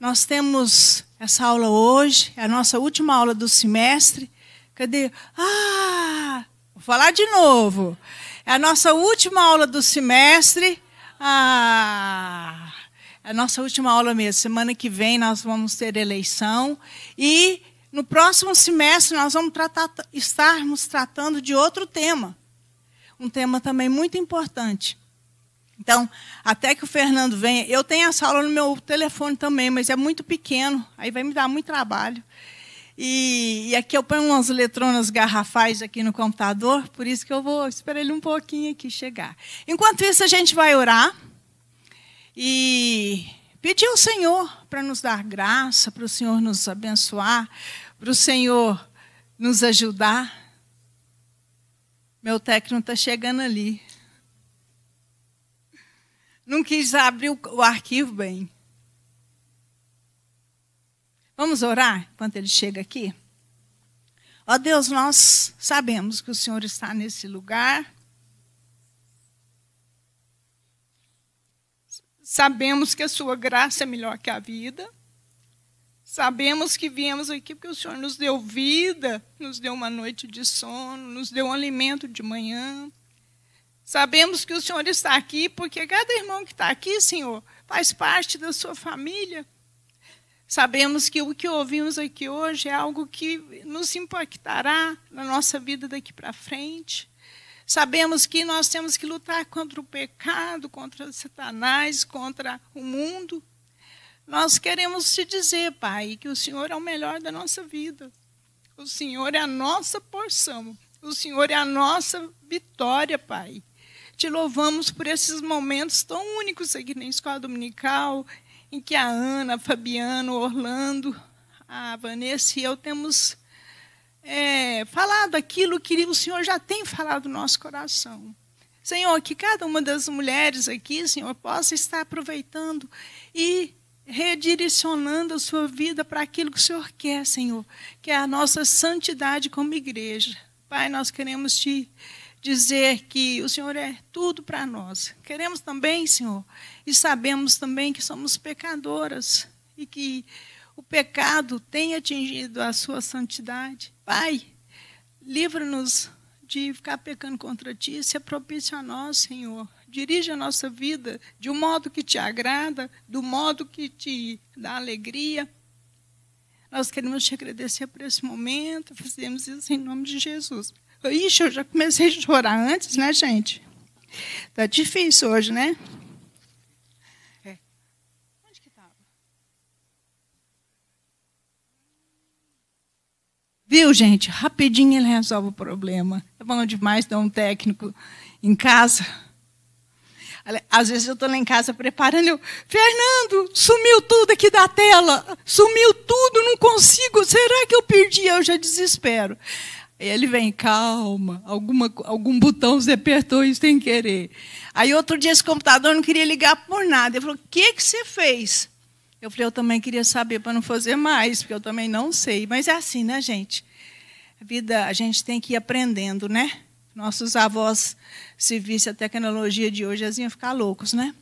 Nós temos essa aula hoje, é a nossa última aula do semestre. Cadê? Ah! Vou falar de novo. É a nossa última aula do semestre. Ah! É a nossa última aula mesmo. Semana que vem nós vamos ter eleição e no próximo semestre nós vamos tratar, estarmos tratando de outro tema. Um tema também muito importante. Então, até que o Fernando venha, eu tenho essa aula no meu telefone também, mas é muito pequeno, aí vai me dar muito trabalho. E, e, aqui eu ponho umas letronas garrafais aqui no computador, por isso que eu vou esperar ele um pouquinho aqui chegar. Enquanto isso, a gente vai orar e pedir ao Senhor para nos dar graça, para o Senhor nos abençoar, para o Senhor nos ajudar. Meu técnico está chegando ali não quis abrir o arquivo bem. Vamos orar enquanto ele chega aqui? Ó Deus, nós sabemos que o Senhor está nesse lugar. Sabemos que a sua graça é melhor que a vida. Sabemos que viemos aqui porque o Senhor nos deu vida, nos deu uma noite de sono, nos deu um alimento de manhã, Sabemos que o Senhor está aqui, porque cada irmão que está aqui, Senhor, faz parte da sua família. Sabemos que o que ouvimos aqui hoje é algo que nos impactará na nossa vida daqui para frente. Sabemos que nós temos que lutar contra o pecado, contra Satanás, contra o mundo. Nós queremos te dizer, Pai, que o Senhor é o melhor da nossa vida. O Senhor é a nossa porção. O Senhor é a nossa vitória, Pai. Te louvamos por esses momentos tão únicos aqui na Escola Dominical, em que a Ana, a Fabiano, Orlando, a Vanessa e eu temos é, falado aquilo que o Senhor já tem falado no nosso coração. Senhor, que cada uma das mulheres aqui, Senhor, possa estar aproveitando e redirecionando a sua vida para aquilo que o Senhor quer, Senhor, que é a nossa santidade como igreja. Pai, nós queremos te dizer que o Senhor é tudo para nós. Queremos também, Senhor, e sabemos também que somos pecadoras e que o pecado tem atingido a sua santidade. Pai, livra-nos de ficar pecando contra ti, se é propício a nós, Senhor. Dirige a nossa vida de um modo que te agrada, do modo que te dá alegria. Nós queremos te agradecer por esse momento, fazemos isso em nome de Jesus. Ixi, eu já comecei a chorar antes, né, gente? Tá difícil hoje, né? É. Onde que estava? Viu, gente? Rapidinho ele resolve o problema. É tá bom demais ter um técnico em casa. Às vezes eu estou lá em casa preparando, eu, Fernando, sumiu tudo aqui da tela, sumiu tudo, não consigo, será que eu perdi? Eu já desespero. Ele vem, calma, alguma, algum botão você apertou isso sem querer. Aí outro dia esse computador não queria ligar por nada. Ele falou, o que, que você fez? Eu falei, eu também queria saber para não fazer mais, porque eu também não sei. Mas é assim, né, gente? A vida, a gente tem que ir aprendendo, né? Nossos avós, se visse a tecnologia de hoje, eles iam ficar loucos, né?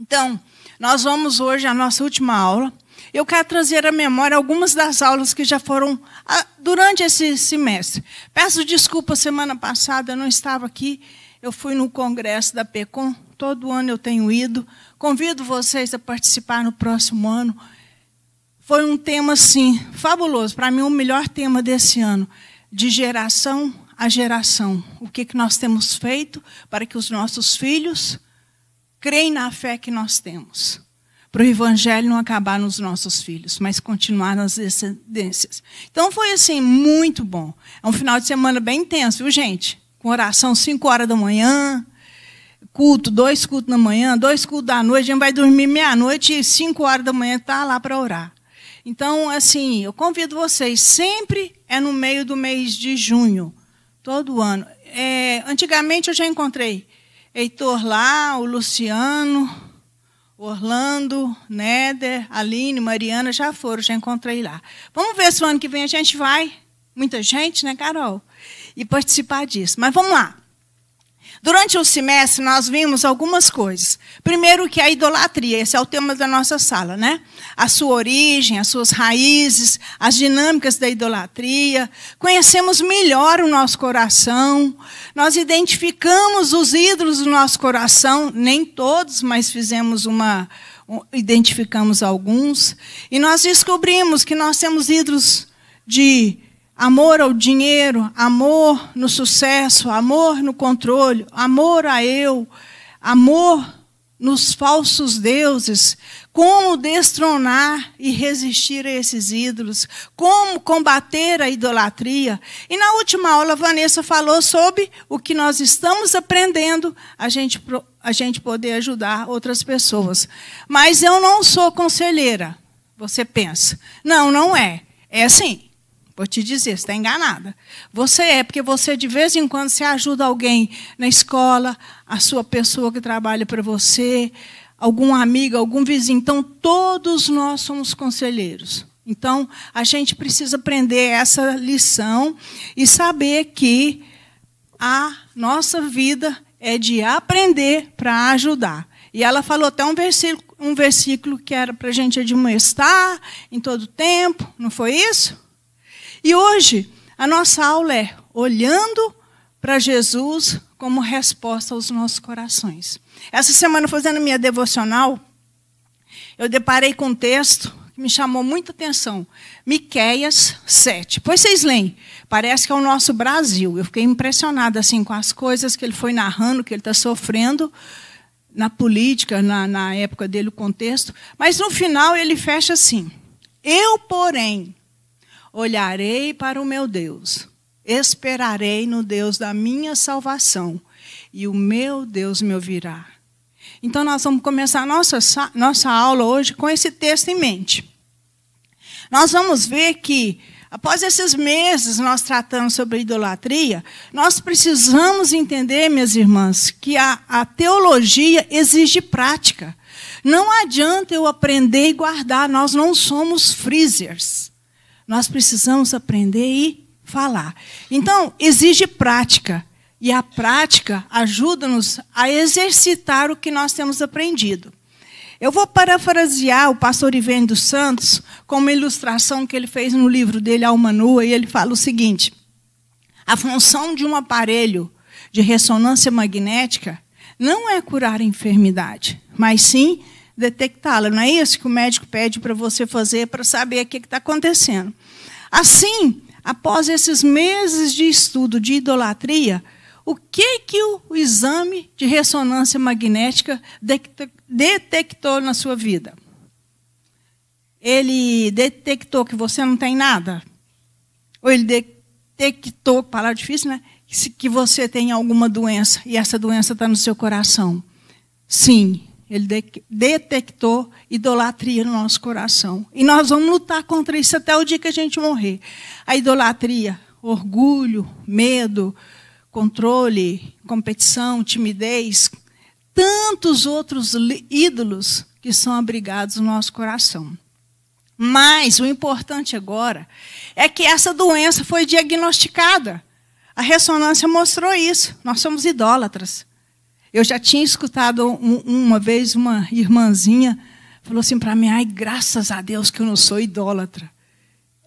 Então, nós vamos hoje à nossa última aula eu quero trazer à memória algumas das aulas que já foram ah, durante esse semestre. Peço desculpa, semana passada eu não estava aqui, eu fui no congresso da PECOM, todo ano eu tenho ido. Convido vocês a participar no próximo ano. Foi um tema, assim, fabuloso. Para mim, o melhor tema desse ano, de geração a geração. O que, que nós temos feito para que os nossos filhos creem na fé que nós temos para o evangelho não acabar nos nossos filhos, mas continuar nas descendências. Então foi assim, muito bom. É um final de semana bem intenso, viu, gente? Com oração 5 horas da manhã, culto, dois cultos na manhã, dois cultos da noite, a gente vai dormir meia-noite e 5 horas da manhã está lá para orar. Então, assim, eu convido vocês, sempre é no meio do mês de junho, todo ano. É, antigamente eu já encontrei Heitor lá, o Luciano, Orlando, Néder, Aline, Mariana já foram, já encontrei lá. Vamos ver se o ano que vem a gente vai. Muita gente, né, Carol? E participar disso. Mas vamos lá. Durante o semestre, nós vimos algumas coisas. Primeiro, que a idolatria, esse é o tema da nossa sala, né? A sua origem, as suas raízes, as dinâmicas da idolatria. Conhecemos melhor o nosso coração. Nós identificamos os ídolos do nosso coração, nem todos, mas fizemos uma. Identificamos alguns. E nós descobrimos que nós temos ídolos de Amor ao dinheiro, amor no sucesso, amor no controle, amor a eu, amor nos falsos deuses. Como destronar e resistir a esses ídolos? Como combater a idolatria? E na última aula, a Vanessa falou sobre o que nós estamos aprendendo, a gente, a gente poder ajudar outras pessoas. Mas eu não sou conselheira, você pensa. Não, não é. É assim. Vou te dizer, você está enganada. Você é, porque você de vez em quando se ajuda alguém na escola, a sua pessoa que trabalha para você, algum amigo, algum vizinho. Então, todos nós somos conselheiros. Então, a gente precisa aprender essa lição e saber que a nossa vida é de aprender para ajudar. E ela falou até um versículo, um versículo que era para a gente admoestar em todo tempo, não foi isso? E hoje, a nossa aula é olhando para Jesus como resposta aos nossos corações. Essa semana, fazendo minha devocional, eu deparei com um texto que me chamou muita atenção. Miqueias 7. Pois vocês leem, parece que é o nosso Brasil. Eu fiquei impressionada assim, com as coisas que ele foi narrando, que ele está sofrendo na política, na, na época dele, o contexto. Mas no final ele fecha assim: Eu, porém, Olharei para o meu Deus, esperarei no Deus da minha salvação, e o meu Deus me ouvirá. Então, nós vamos começar nossa, nossa aula hoje com esse texto em mente. Nós vamos ver que, após esses meses nós tratando sobre idolatria, nós precisamos entender, minhas irmãs, que a, a teologia exige prática. Não adianta eu aprender e guardar, nós não somos freezers. Nós precisamos aprender e falar. Então, exige prática. E a prática ajuda-nos a exercitar o que nós temos aprendido. Eu vou parafrasear o pastor Ivênio dos Santos com uma ilustração que ele fez no livro dele, Alma Nua, e ele fala o seguinte: a função de um aparelho de ressonância magnética não é curar a enfermidade, mas sim detectá-la. Não é isso que o médico pede para você fazer para saber o que está acontecendo. Assim, após esses meses de estudo de idolatria, o que, que o exame de ressonância magnética detectou na sua vida? Ele detectou que você não tem nada? Ou ele detectou, palavra difícil, né? que você tem alguma doença e essa doença está no seu coração? Sim, ele de detectou idolatria no nosso coração. E nós vamos lutar contra isso até o dia que a gente morrer. A idolatria, orgulho, medo, controle, competição, timidez, tantos outros ídolos que são abrigados no nosso coração. Mas o importante agora é que essa doença foi diagnosticada. A ressonância mostrou isso. Nós somos idólatras. Eu já tinha escutado um, uma vez uma irmãzinha falou assim para mim: "Ai, graças a Deus que eu não sou idólatra".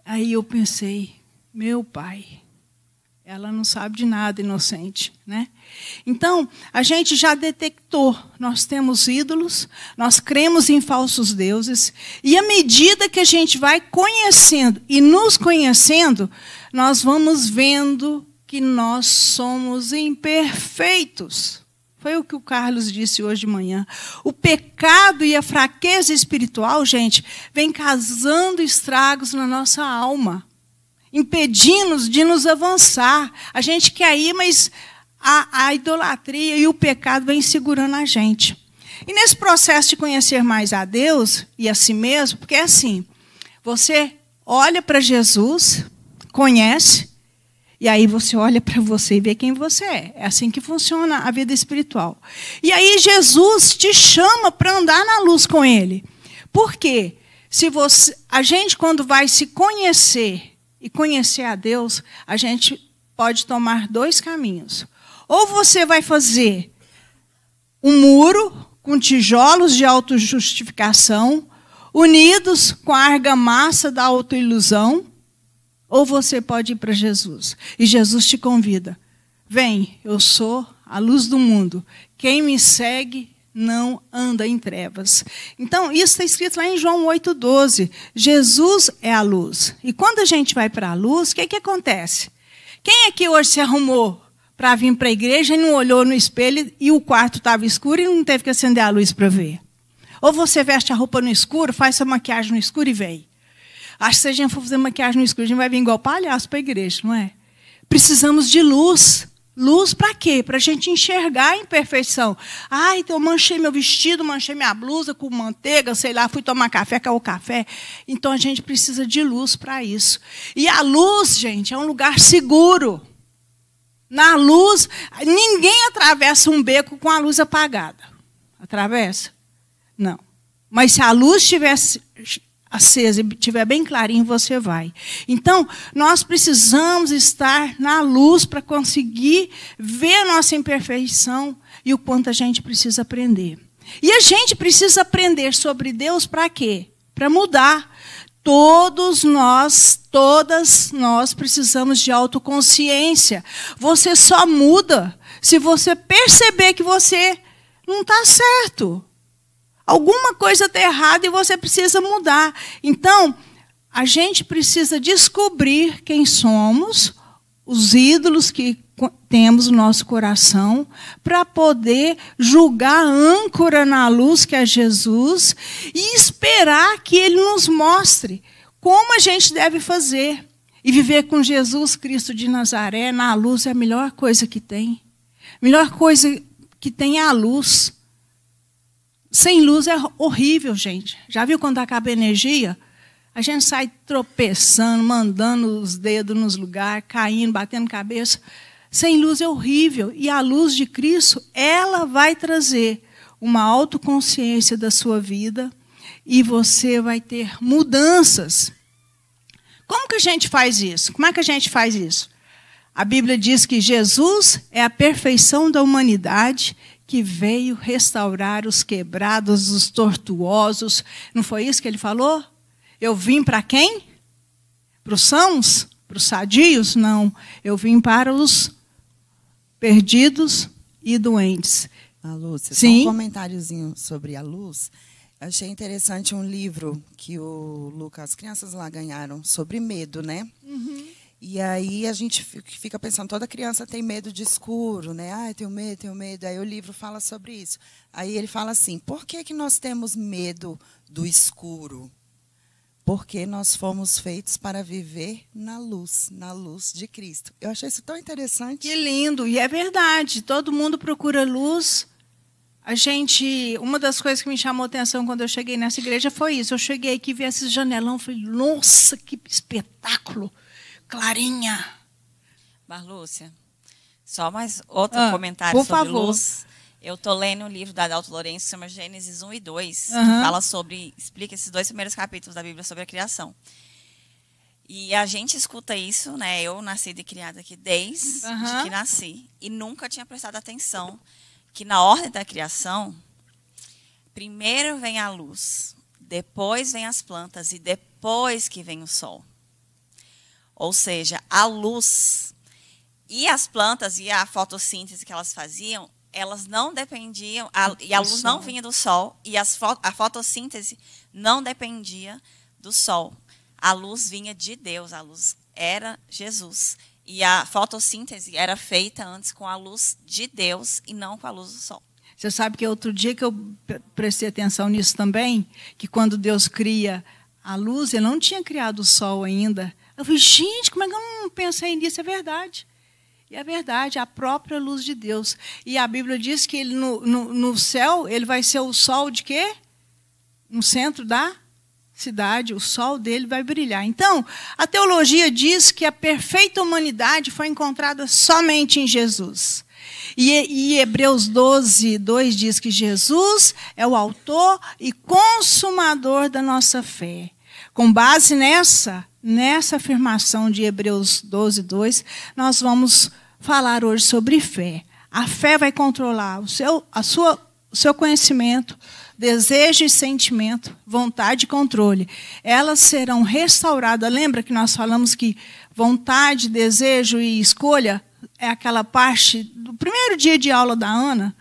Aí eu pensei: "Meu pai, ela não sabe de nada, inocente, né? Então, a gente já detectou, nós temos ídolos, nós cremos em falsos deuses, e à medida que a gente vai conhecendo e nos conhecendo, nós vamos vendo que nós somos imperfeitos. Foi o que o Carlos disse hoje de manhã. O pecado e a fraqueza espiritual, gente, vem causando estragos na nossa alma, impedindo-nos de nos avançar. A gente quer ir, mas a, a idolatria e o pecado vem segurando a gente. E nesse processo de conhecer mais a Deus e a si mesmo, porque é assim, você olha para Jesus, conhece, e aí você olha para você e vê quem você é. É assim que funciona a vida espiritual. E aí Jesus te chama para andar na luz com ele. Por quê? Se você, a gente quando vai se conhecer e conhecer a Deus, a gente pode tomar dois caminhos. Ou você vai fazer um muro com tijolos de autojustificação, unidos com a argamassa da autoilusão, ou você pode ir para Jesus. E Jesus te convida. Vem, eu sou a luz do mundo. Quem me segue não anda em trevas. Então, isso está escrito lá em João 8,12. Jesus é a luz. E quando a gente vai para a luz, o que, é que acontece? Quem aqui é hoje se arrumou para vir para a igreja e não olhou no espelho e o quarto estava escuro e não teve que acender a luz para ver? Ou você veste a roupa no escuro, faz sua maquiagem no escuro e vem. Acho que se a gente for fazer maquiagem no escuro, a gente vai vir igual palhaço para a igreja, não é? Precisamos de luz. Luz para quê? Para a gente enxergar a imperfeição. Ah, então eu manchei meu vestido, manchei minha blusa com manteiga, sei lá, fui tomar café, caiu o café. Então a gente precisa de luz para isso. E a luz, gente, é um lugar seguro. Na luz, ninguém atravessa um beco com a luz apagada. Atravessa? Não. Mas se a luz estivesse acesa e tiver bem clarinho, você vai. Então, nós precisamos estar na luz para conseguir ver a nossa imperfeição e o quanto a gente precisa aprender. E a gente precisa aprender sobre Deus para quê? Para mudar. Todos nós, todas nós precisamos de autoconsciência. Você só muda se você perceber que você não está certo. Alguma coisa está errada e você precisa mudar. Então, a gente precisa descobrir quem somos, os ídolos que temos no nosso coração, para poder julgar a âncora na luz que é Jesus e esperar que ele nos mostre como a gente deve fazer. E viver com Jesus Cristo de Nazaré na luz é a melhor coisa que tem. A melhor coisa que tem é a luz. Sem luz é horrível, gente. Já viu quando acaba a energia? A gente sai tropeçando, mandando os dedos nos lugares, caindo, batendo cabeça. Sem luz é horrível. E a luz de Cristo, ela vai trazer uma autoconsciência da sua vida e você vai ter mudanças. Como que a gente faz isso? Como é que a gente faz isso? A Bíblia diz que Jesus é a perfeição da humanidade que veio restaurar os quebrados, os tortuosos. Não foi isso que ele falou? Eu vim para quem? Para os sãos? Para os sadios? Não. Eu vim para os perdidos e doentes. A ah, Lúcia, Sim? um comentáriozinho sobre a luz. Achei interessante um livro que o Lucas, as crianças lá ganharam sobre medo, né? Uhum. E aí a gente fica pensando, toda criança tem medo de escuro, né? Ah, eu tenho medo, tenho medo. Aí o livro fala sobre isso. Aí ele fala assim: por que, que nós temos medo do escuro? Porque nós fomos feitos para viver na luz, na luz de Cristo. Eu achei isso tão interessante. Que lindo! E é verdade. Todo mundo procura luz. A gente, uma das coisas que me chamou atenção quando eu cheguei nessa igreja foi isso. Eu cheguei aqui vi esses janelão, falei: "Nossa, que espetáculo!" clarinha. Marlúcia, só mais outro ah, comentário por sobre favor. luz. Eu tô lendo um livro da Adalto Lourenço que chama Gênesis 1 e 2, uhum. que fala sobre, explica esses dois primeiros capítulos da Bíblia sobre a criação. E a gente escuta isso, né? Eu nasci e criada aqui desde uhum. que nasci e nunca tinha prestado atenção que na ordem da criação primeiro vem a luz, depois vem as plantas e depois que vem o sol ou seja, a luz. E as plantas e a fotossíntese que elas faziam, elas não dependiam, a, e a luz não vinha do sol, e as, a fotossíntese não dependia do sol. A luz vinha de Deus, a luz era Jesus. E a fotossíntese era feita antes com a luz de Deus e não com a luz do sol. Você sabe que outro dia que eu prestei atenção nisso também, que quando Deus cria a luz, ele não tinha criado o sol ainda. Eu falei, gente, como é que eu não pensei nisso? É verdade. E é verdade, a própria luz de Deus. E a Bíblia diz que ele, no, no, no céu ele vai ser o sol de quê? No centro da cidade, o sol dele vai brilhar. Então, a teologia diz que a perfeita humanidade foi encontrada somente em Jesus. E, e Hebreus 12, 2 diz que Jesus é o autor e consumador da nossa fé. Com base nessa, nessa afirmação de Hebreus 12, 2, nós vamos falar hoje sobre fé. A fé vai controlar o seu, a sua, o seu conhecimento, desejo e sentimento, vontade e controle. Elas serão restauradas. Lembra que nós falamos que vontade, desejo e escolha é aquela parte do primeiro dia de aula da Ana?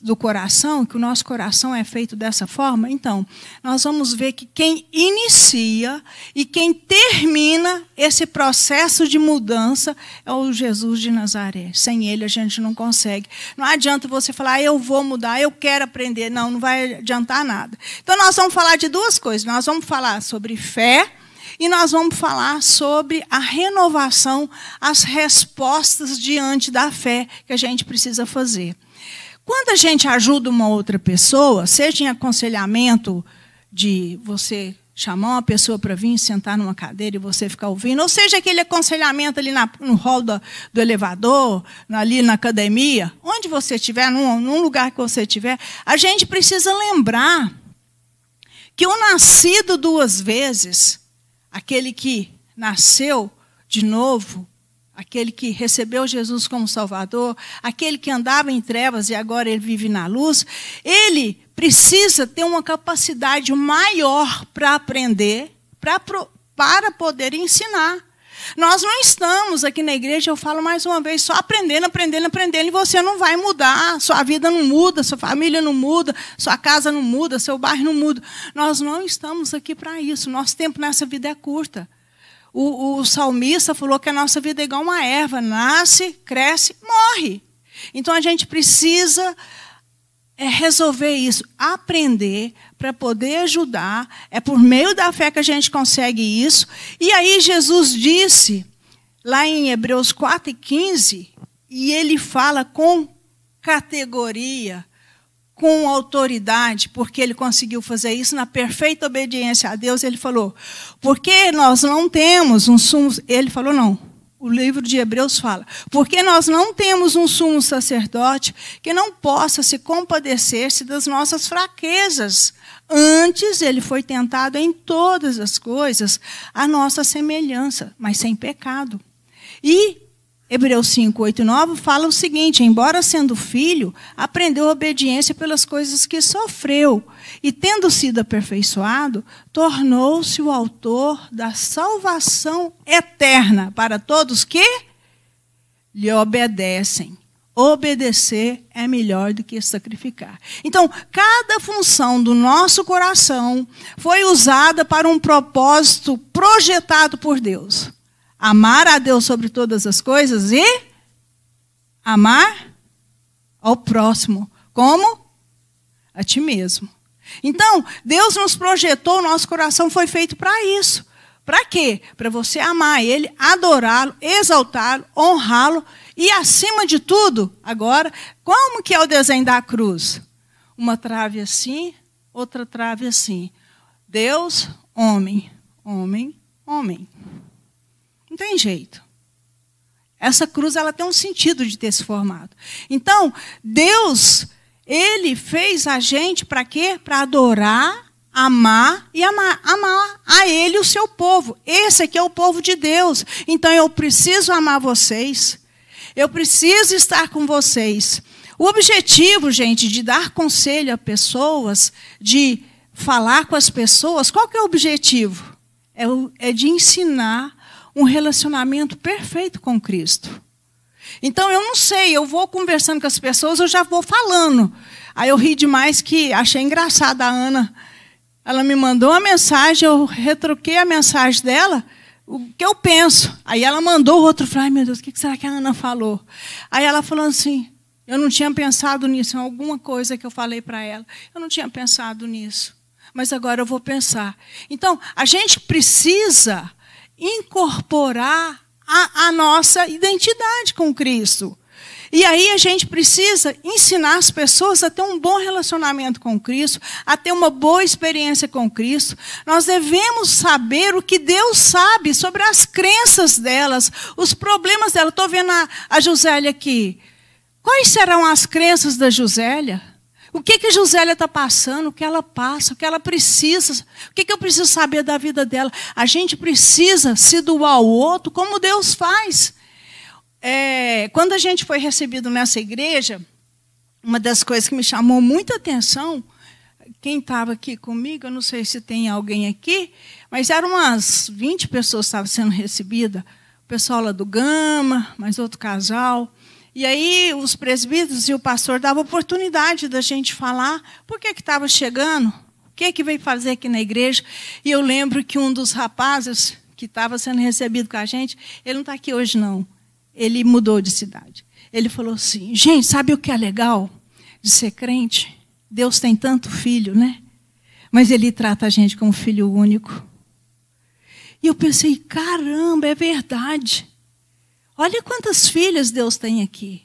do coração, que o nosso coração é feito dessa forma, então, nós vamos ver que quem inicia e quem termina esse processo de mudança é o Jesus de Nazaré. Sem ele a gente não consegue. Não adianta você falar, ah, eu vou mudar, eu quero aprender. Não, não vai adiantar nada. Então, nós vamos falar de duas coisas. Nós vamos falar sobre fé. E nós vamos falar sobre a renovação, as respostas diante da fé que a gente precisa fazer. Quando a gente ajuda uma outra pessoa, seja em aconselhamento de você chamar uma pessoa para vir sentar numa cadeira e você ficar ouvindo, ou seja, aquele aconselhamento ali na, no hall do, do, elevador, ali na academia, onde você estiver, num, num lugar que você estiver, a gente precisa lembrar que o nascido duas vezes, aquele que nasceu de novo, aquele que recebeu Jesus como Salvador, aquele que andava em trevas e agora ele vive na luz, ele precisa ter uma capacidade maior para aprender, pra, para poder ensinar. Nós não estamos aqui na igreja, eu falo mais uma vez, só aprendendo, aprendendo, aprendendo, e você não vai mudar, sua vida não muda, sua família não muda, sua casa não muda, seu bairro não muda. Nós não estamos aqui para isso, nosso tempo nessa vida é curta. O, o salmista falou que a nossa vida é igual uma erva: nasce, cresce, morre. Então a gente precisa é resolver isso, aprender para poder ajudar. É por meio da fé que a gente consegue isso. E aí Jesus disse, lá em Hebreus 4 e 15, e ele fala com categoria, com autoridade, porque ele conseguiu fazer isso na perfeita obediência a Deus, ele falou: porque nós não temos um sumo. Ele falou: não. O livro de Hebreus fala: porque nós não temos um sumo sacerdote que não possa se compadecer-se das nossas fraquezas. Antes ele foi tentado em todas as coisas, a nossa semelhança, mas sem pecado. E Hebreus 5, 8 e 9 fala o seguinte: embora sendo filho, aprendeu obediência pelas coisas que sofreu, e tendo sido aperfeiçoado, tornou-se o autor da salvação eterna para todos que lhe obedecem. Obedecer é melhor do que sacrificar. Então, cada função do nosso coração foi usada para um propósito projetado por Deus amar a Deus sobre todas as coisas e amar ao próximo, como a ti mesmo. Então, Deus nos projetou, nosso coração foi feito para isso. Para quê? Para você amar Ele, adorá-lo, exaltá-lo, honrá-lo e, acima de tudo, agora, como que é o desenho da cruz? Uma trave assim, outra trave assim. Deus, homem, homem, homem. Não tem jeito. Essa cruz ela tem um sentido de ter se formado. Então, Deus, ele fez a gente para quê? Para adorar, amar e amar, amar a ele o seu povo. Esse aqui é o povo de Deus. Então eu preciso amar vocês. Eu preciso estar com vocês. O objetivo, gente, de dar conselho a pessoas, de falar com as pessoas, qual que é o objetivo? É, é de ensinar um relacionamento perfeito com Cristo. Então eu não sei, eu vou conversando com as pessoas, eu já vou falando. Aí eu ri demais que achei engraçada a Ana. Ela me mandou uma mensagem, eu retroquei a mensagem dela, o que eu penso. Aí ela mandou o outro, falei, meu Deus, o que será que a Ana falou? Aí ela falou assim, eu não tinha pensado nisso, em é alguma coisa que eu falei para ela. Eu não tinha pensado nisso, mas agora eu vou pensar. Então, a gente precisa incorporar a, a nossa identidade com Cristo. E aí a gente precisa ensinar as pessoas a ter um bom relacionamento com Cristo, a ter uma boa experiência com Cristo. Nós devemos saber o que Deus sabe sobre as crenças delas, os problemas dela. Estou vendo a, a Josélia aqui. Quais serão as crenças da Josélia? O que que Josélia está passando, o que ela passa, o que ela precisa, o que, que eu preciso saber da vida dela. A gente precisa se doar ao outro como Deus faz. É, quando a gente foi recebido nessa igreja, uma das coisas que me chamou muita atenção, quem estava aqui comigo, eu não sei se tem alguém aqui, mas eram umas 20 pessoas que estavam sendo recebidas. O pessoal lá do Gama, mais outro casal. E aí os presbíteros e o pastor davam oportunidade da gente falar por que estava chegando, o que, que veio fazer aqui na igreja. E eu lembro que um dos rapazes que estava sendo recebido com a gente, ele não está aqui hoje, não. Ele mudou de cidade. Ele falou assim: gente, sabe o que é legal de ser crente? Deus tem tanto filho, né? Mas ele trata a gente como filho único. E eu pensei: caramba, é verdade. Olha quantas filhas Deus tem aqui.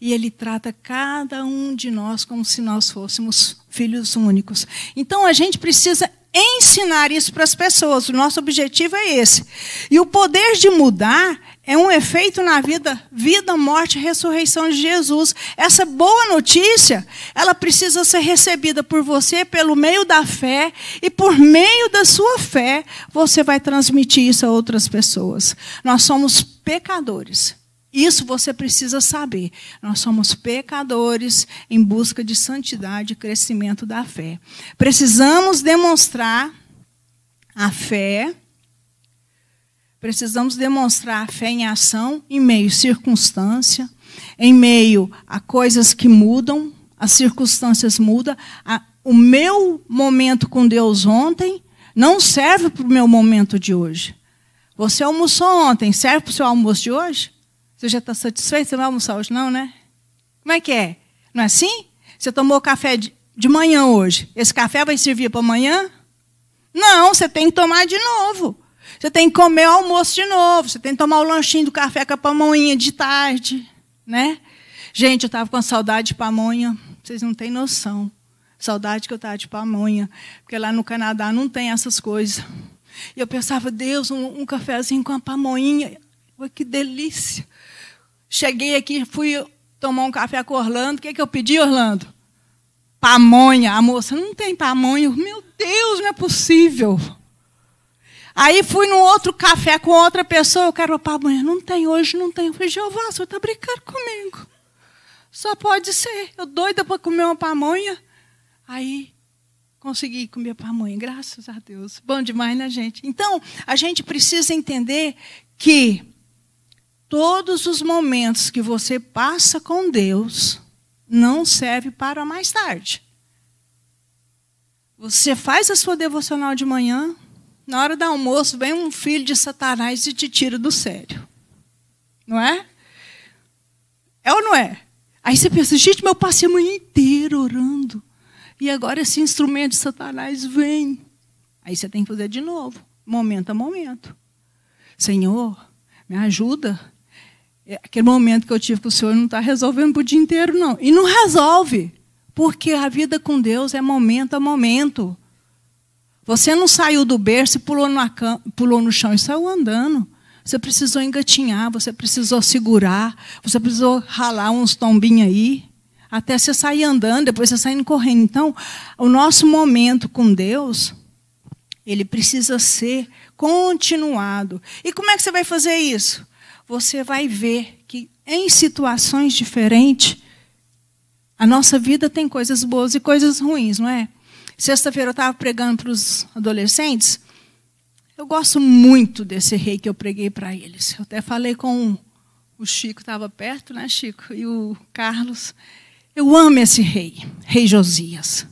E Ele trata cada um de nós como se nós fôssemos filhos únicos. Então a gente precisa ensinar isso para as pessoas. O nosso objetivo é esse. E o poder de mudar é um efeito na vida, vida, morte e ressurreição de Jesus. Essa boa notícia, ela precisa ser recebida por você pelo meio da fé e por meio da sua fé, você vai transmitir isso a outras pessoas. Nós somos pecadores. Isso você precisa saber. Nós somos pecadores em busca de santidade e crescimento da fé. Precisamos demonstrar a fé Precisamos demonstrar a fé em ação em meio à circunstância, em meio a coisas que mudam, as circunstâncias mudam. A, o meu momento com Deus ontem não serve para o meu momento de hoje. Você almoçou ontem, serve para o seu almoço de hoje? Você já está satisfeito? Você não vai almoçar hoje, não, né? Como é que é? Não é assim? Você tomou café de, de manhã hoje. Esse café vai servir para amanhã? Não, você tem que tomar de novo. Você tem que comer o almoço de novo. Você tem que tomar o lanchinho do café com a pamonha de tarde. Né? Gente, eu estava com saudade de pamonha. Vocês não têm noção. Saudade que eu estava de pamonha. Porque lá no Canadá não tem essas coisas. E eu pensava, Deus, um, um cafezinho com a pamonha. Ué, que delícia. Cheguei aqui, fui tomar um café com o Orlando. O que, é que eu pedi, Orlando? Pamonha. A moça, não tem pamonha. Meu Deus, não é possível. Aí fui num outro café com outra pessoa, eu quero para amanhã, não tem hoje, não tem. Eu falei, Jeová, você está brincando comigo. Só pode ser. Eu doida para comer uma pamonha. Aí consegui comer pamonha, graças a Deus. Bom demais, né, gente? Então, a gente precisa entender que todos os momentos que você passa com Deus não serve para mais tarde. Você faz a sua devocional de manhã, na hora do almoço, vem um filho de Satanás e te tira do sério. Não é? É ou não é? Aí você pensa, gente, mas eu passei a manhã inteira orando. E agora esse instrumento de Satanás vem. Aí você tem que fazer de novo, momento a momento. Senhor, me ajuda. É, aquele momento que eu tive com o Senhor não está resolvendo para o dia inteiro, não. E não resolve, porque a vida com Deus é momento a momento. Você não saiu do berço e pulou, pulou no chão e saiu andando. Você precisou engatinhar, você precisou segurar, você precisou ralar uns tombinhos aí, até você sair andando, depois você saindo correndo. Então, o nosso momento com Deus, ele precisa ser continuado. E como é que você vai fazer isso? Você vai ver que em situações diferentes, a nossa vida tem coisas boas e coisas ruins, não é? Sexta-feira eu estava pregando para os adolescentes. Eu gosto muito desse rei que eu preguei para eles. Eu até falei com o Chico, estava perto, né, Chico? E o Carlos. Eu amo esse rei, rei Josias.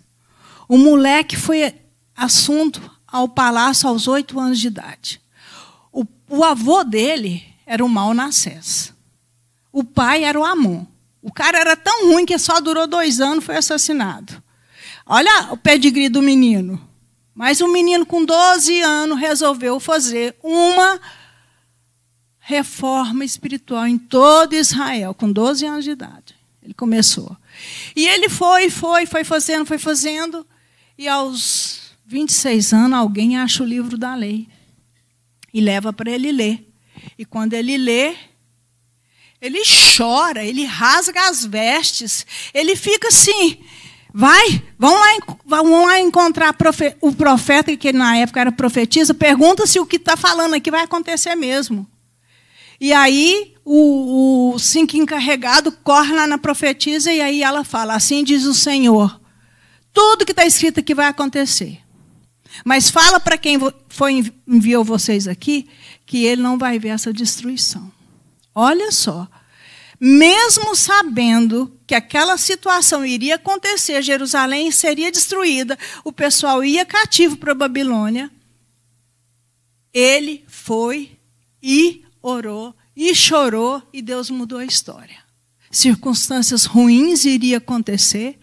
O moleque foi assunto ao palácio aos oito anos de idade. O, o avô dele era o Malnassés. O pai era o Amon. O cara era tão ruim que só durou dois anos foi assassinado. Olha o pedigree do menino. Mas um menino com 12 anos resolveu fazer uma reforma espiritual em todo Israel, com 12 anos de idade. Ele começou. E ele foi, foi, foi fazendo, foi fazendo. E aos 26 anos, alguém acha o livro da lei e leva para ele ler. E quando ele lê, ele chora, ele rasga as vestes, ele fica assim Vai, vão lá, vão lá encontrar profe, o profeta, que na época era profetisa, pergunta se o que está falando aqui vai acontecer mesmo. E aí o, o cinco encarregado corre lá na profetisa e aí ela fala, assim diz o Senhor, tudo que está escrito aqui vai acontecer. Mas fala para quem foi enviou vocês aqui que ele não vai ver essa destruição. Olha só, mesmo sabendo que aquela situação iria acontecer, Jerusalém seria destruída, o pessoal ia cativo para a Babilônia, ele foi e orou e chorou e Deus mudou a história. Circunstâncias ruins iriam acontecer,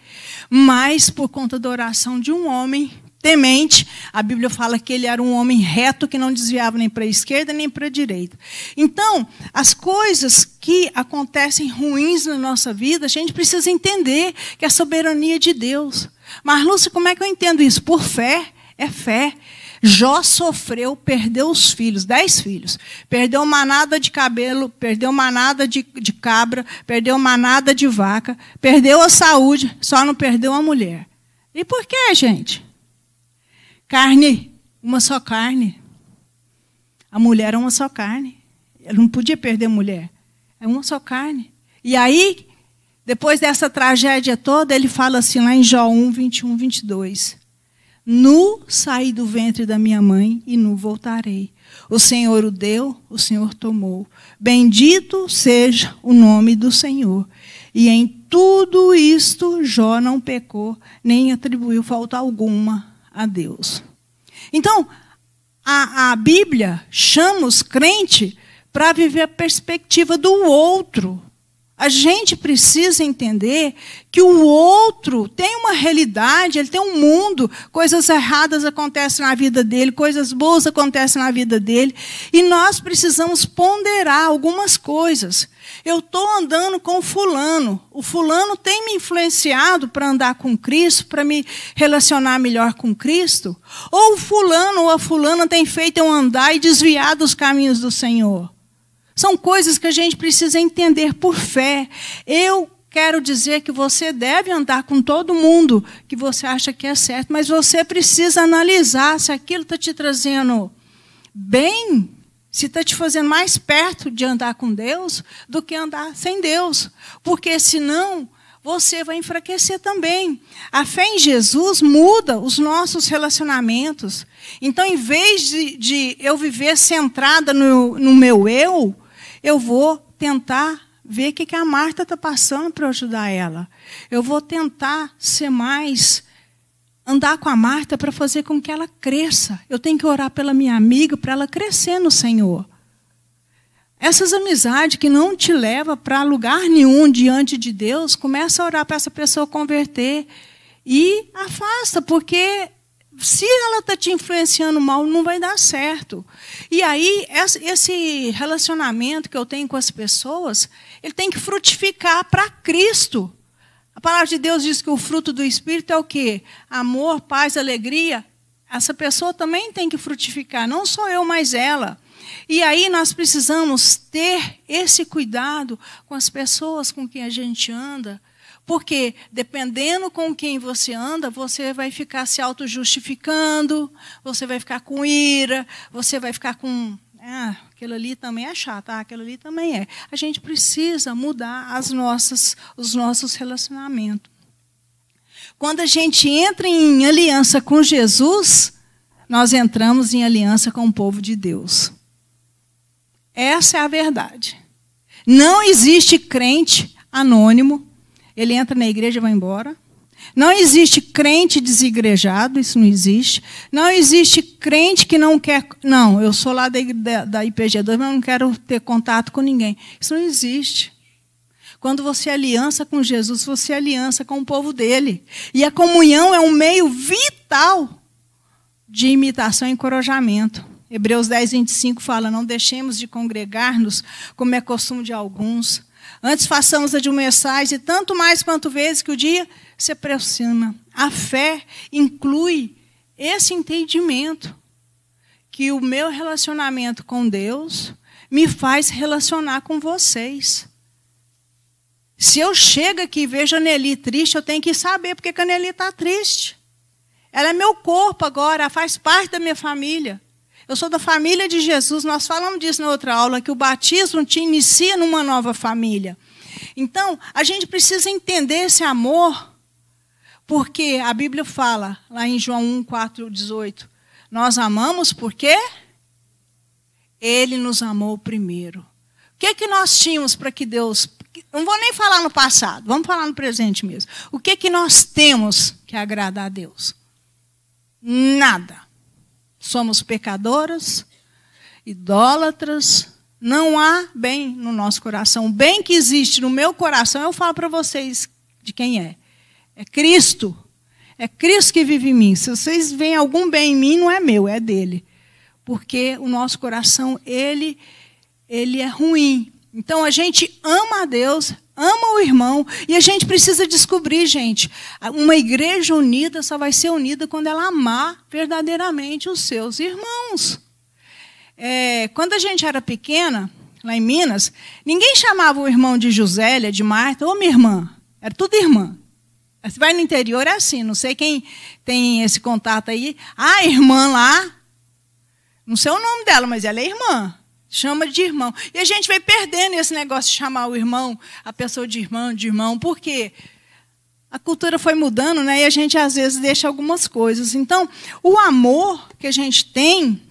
mas por conta da oração de um homem, temente, a Bíblia fala que ele era um homem reto que não desviava nem para a esquerda nem para a direita. Então, as coisas que acontecem ruins na nossa vida, a gente precisa entender que é a soberania de Deus. Mas, Lúcia, como é que eu entendo isso? Por fé, é fé. Jó sofreu, perdeu os filhos, dez filhos. Perdeu manada de cabelo, perdeu manada de, de cabra, perdeu manada de vaca, perdeu a saúde, só não perdeu a mulher. E por quê, gente? Carne, uma só carne. A mulher é uma só carne. Ele não podia perder a mulher. É uma só carne. E aí, depois dessa tragédia toda, ele fala assim lá em Jó 1, 21, 22. Nu saí do ventre da minha mãe e nu voltarei. O Senhor o deu, o Senhor tomou. Bendito seja o nome do Senhor. E em tudo isto Jó não pecou, nem atribuiu falta alguma a Deus. Então, a, a Bíblia chama os crentes para viver a perspectiva do outro. A gente precisa entender que o outro tem uma realidade, ele tem um mundo, coisas erradas acontecem na vida dele, coisas boas acontecem na vida dele, e nós precisamos ponderar algumas coisas eu estou andando com fulano. O fulano tem me influenciado para andar com Cristo, para me relacionar melhor com Cristo? Ou o fulano ou a fulana tem feito eu andar e desviar dos caminhos do Senhor? São coisas que a gente precisa entender por fé. Eu quero dizer que você deve andar com todo mundo que você acha que é certo, mas você precisa analisar se aquilo está te trazendo bem se está te fazendo mais perto de andar com Deus do que andar sem Deus. Porque senão você vai enfraquecer também. A fé em Jesus muda os nossos relacionamentos. Então, em vez de, de eu viver centrada no, no, meu eu, eu vou tentar ver o que, que a Marta está passando para ajudar ela. Eu vou tentar ser mais andar com a Marta para fazer com que ela cresça. Eu tenho que orar pela minha amiga para ela crescer no Senhor. Essas amizades que não te levam para lugar nenhum diante de Deus, começa a orar para essa pessoa converter e afasta, porque se ela está te influenciando mal, não vai dar certo. E aí, esse relacionamento que eu tenho com as pessoas, ele tem que frutificar para Cristo. A palavra de Deus diz que o fruto do Espírito é o quê? Amor, paz, alegria. Essa pessoa também tem que frutificar, não só eu, mas ela. E aí nós precisamos ter esse cuidado com as pessoas com quem a gente anda, porque dependendo com quem você anda, você vai ficar se auto-justificando, você vai ficar com ira, você vai ficar com ah, aquilo ali também é chato, ah, aquilo ali também é. A gente precisa mudar as nossas, os nossos relacionamentos. Quando a gente entra em aliança com Jesus, nós entramos em aliança com o povo de Deus. Essa é a verdade. Não existe crente anônimo. Ele entra na igreja e vai embora. Não existe crente desigrejado, isso não existe. Não existe crente que não quer. Não, eu sou lá da, da, da IPG2, mas não quero ter contato com ninguém. Isso não existe. Quando você aliança com Jesus, você aliança com o povo dele. E a comunhão é um meio vital de imitação e encorajamento. Hebreus 10, 25 fala: Não deixemos de congregar-nos, como é costume de alguns. Antes façamos a de admoestais, e tanto mais quanto vezes que o dia se aproxima. A fé inclui esse entendimento que o meu relacionamento com Deus me faz relacionar com vocês. Se eu chego aqui e vejo a Nelly triste, eu tenho que saber porque que a Nelly está triste. Ela é meu corpo agora, ela faz parte da minha família. Eu sou da família de Jesus. Nós falamos disso na outra aula, que o batismo te inicia numa nova família. Então, a gente precisa entender esse amor porque a Bíblia fala, lá em João 1, 4, 18, nós amamos porque Ele nos amou primeiro. O que, que nós tínhamos para que Deus. Não vou nem falar no passado, vamos falar no presente mesmo. O que, que nós temos que agradar a Deus? Nada. Somos pecadoras, idólatras, não há bem no nosso coração. O bem que existe no meu coração, eu falo para vocês de quem é. É Cristo. É Cristo que vive em mim. Se vocês veem algum bem em mim, não é meu, é dele. Porque o nosso coração, ele, ele é ruim. Então a gente ama a Deus, ama o irmão, e a gente precisa descobrir, gente, uma igreja unida só vai ser unida quando ela amar verdadeiramente os seus irmãos. É, quando a gente era pequena, lá em Minas, ninguém chamava o irmão de Josélia, de Marta, ou minha irmã. Era tudo irmã. Você vai no interior, é assim. Não sei quem tem esse contato aí. A irmã lá, não sei o nome dela, mas ela é irmã. Chama de irmão. E a gente vai perdendo esse negócio de chamar o irmão, a pessoa de irmão, de irmão. Por quê? A cultura foi mudando, né? E a gente às vezes deixa algumas coisas. Então, o amor que a gente tem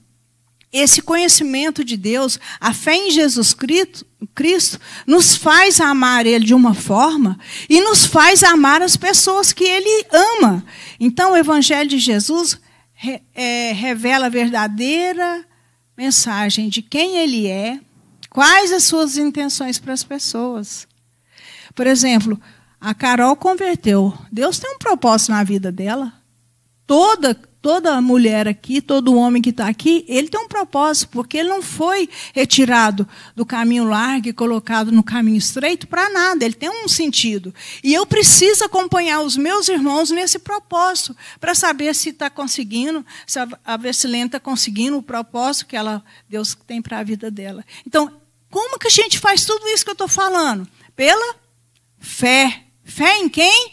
esse conhecimento de Deus, a fé em Jesus Cristo, nos faz amar Ele de uma forma e nos faz amar as pessoas que Ele ama. Então, o Evangelho de Jesus re, é, revela a verdadeira mensagem de quem Ele é, quais as suas intenções para as pessoas. Por exemplo, a Carol converteu. Deus tem um propósito na vida dela. Toda toda mulher aqui, todo homem que está aqui, ele tem um propósito, porque ele não foi retirado do caminho largo e colocado no caminho estreito para nada, ele tem um sentido. E eu preciso acompanhar os meus irmãos nesse propósito, para saber se está conseguindo, se a Versilene está conseguindo o propósito que ela, Deus tem para a vida dela. Então, como que a gente faz tudo isso que eu estou falando? Pela fé. Fé em quem?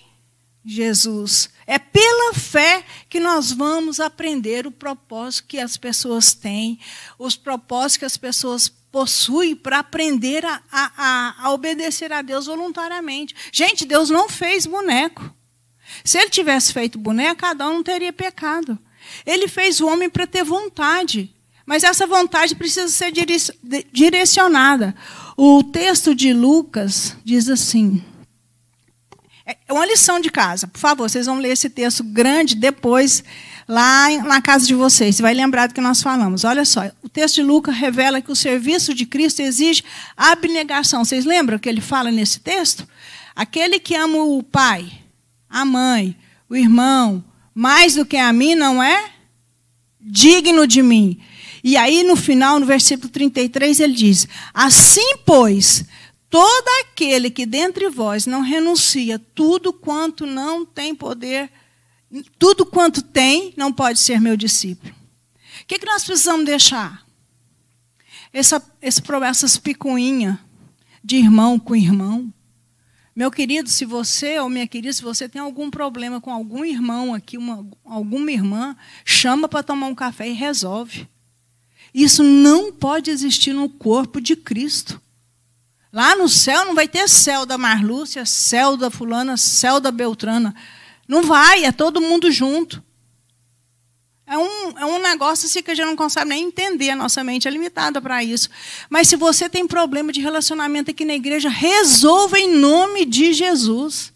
Jesus. É pela fé que nós vamos aprender o propósito que as pessoas têm, os propósitos que as pessoas possuem para aprender a, a, a, obedecer a Deus voluntariamente. Gente, Deus não fez boneco. Se ele tivesse feito boneco, cada não teria pecado. Ele fez o homem para ter vontade. Mas essa vontade precisa ser direcionada. O texto de Lucas diz assim: é, é uma lição de casa. Por favor, vocês vão ler esse texto grande depois, lá na casa de vocês. Você vai lembrar do que nós falamos. Olha só, o texto de Lucas revela que o serviço de Cristo exige abnegação. Vocês lembram o que ele fala nesse texto? Aquele que ama o pai, a mãe, o irmão, mais do que a mim, não é digno de mim. E aí, no final, no versículo 33, ele diz: Assim, pois, todo aquele que dentre vós não renuncia tudo quanto não tem poder, tudo quanto tem, não pode ser meu discípulo. O que, que nós precisamos deixar? Essa, esse, essas picuinhas de irmão com irmão. Meu querido, se você ou minha querida, se você tem algum problema com algum irmão aqui, uma, alguma irmã, chama para tomar um café e resolve. Isso não pode existir no corpo de Cristo. Lá no céu não vai ter céu da Marlúcia, céu da fulana, céu da Beltrana. Não vai, é todo mundo junto. É um, é um negócio assim que a gente não consegue nem entender, a nossa mente é limitada para isso. Mas se você tem problema de relacionamento aqui na igreja, resolva em nome de Jesus.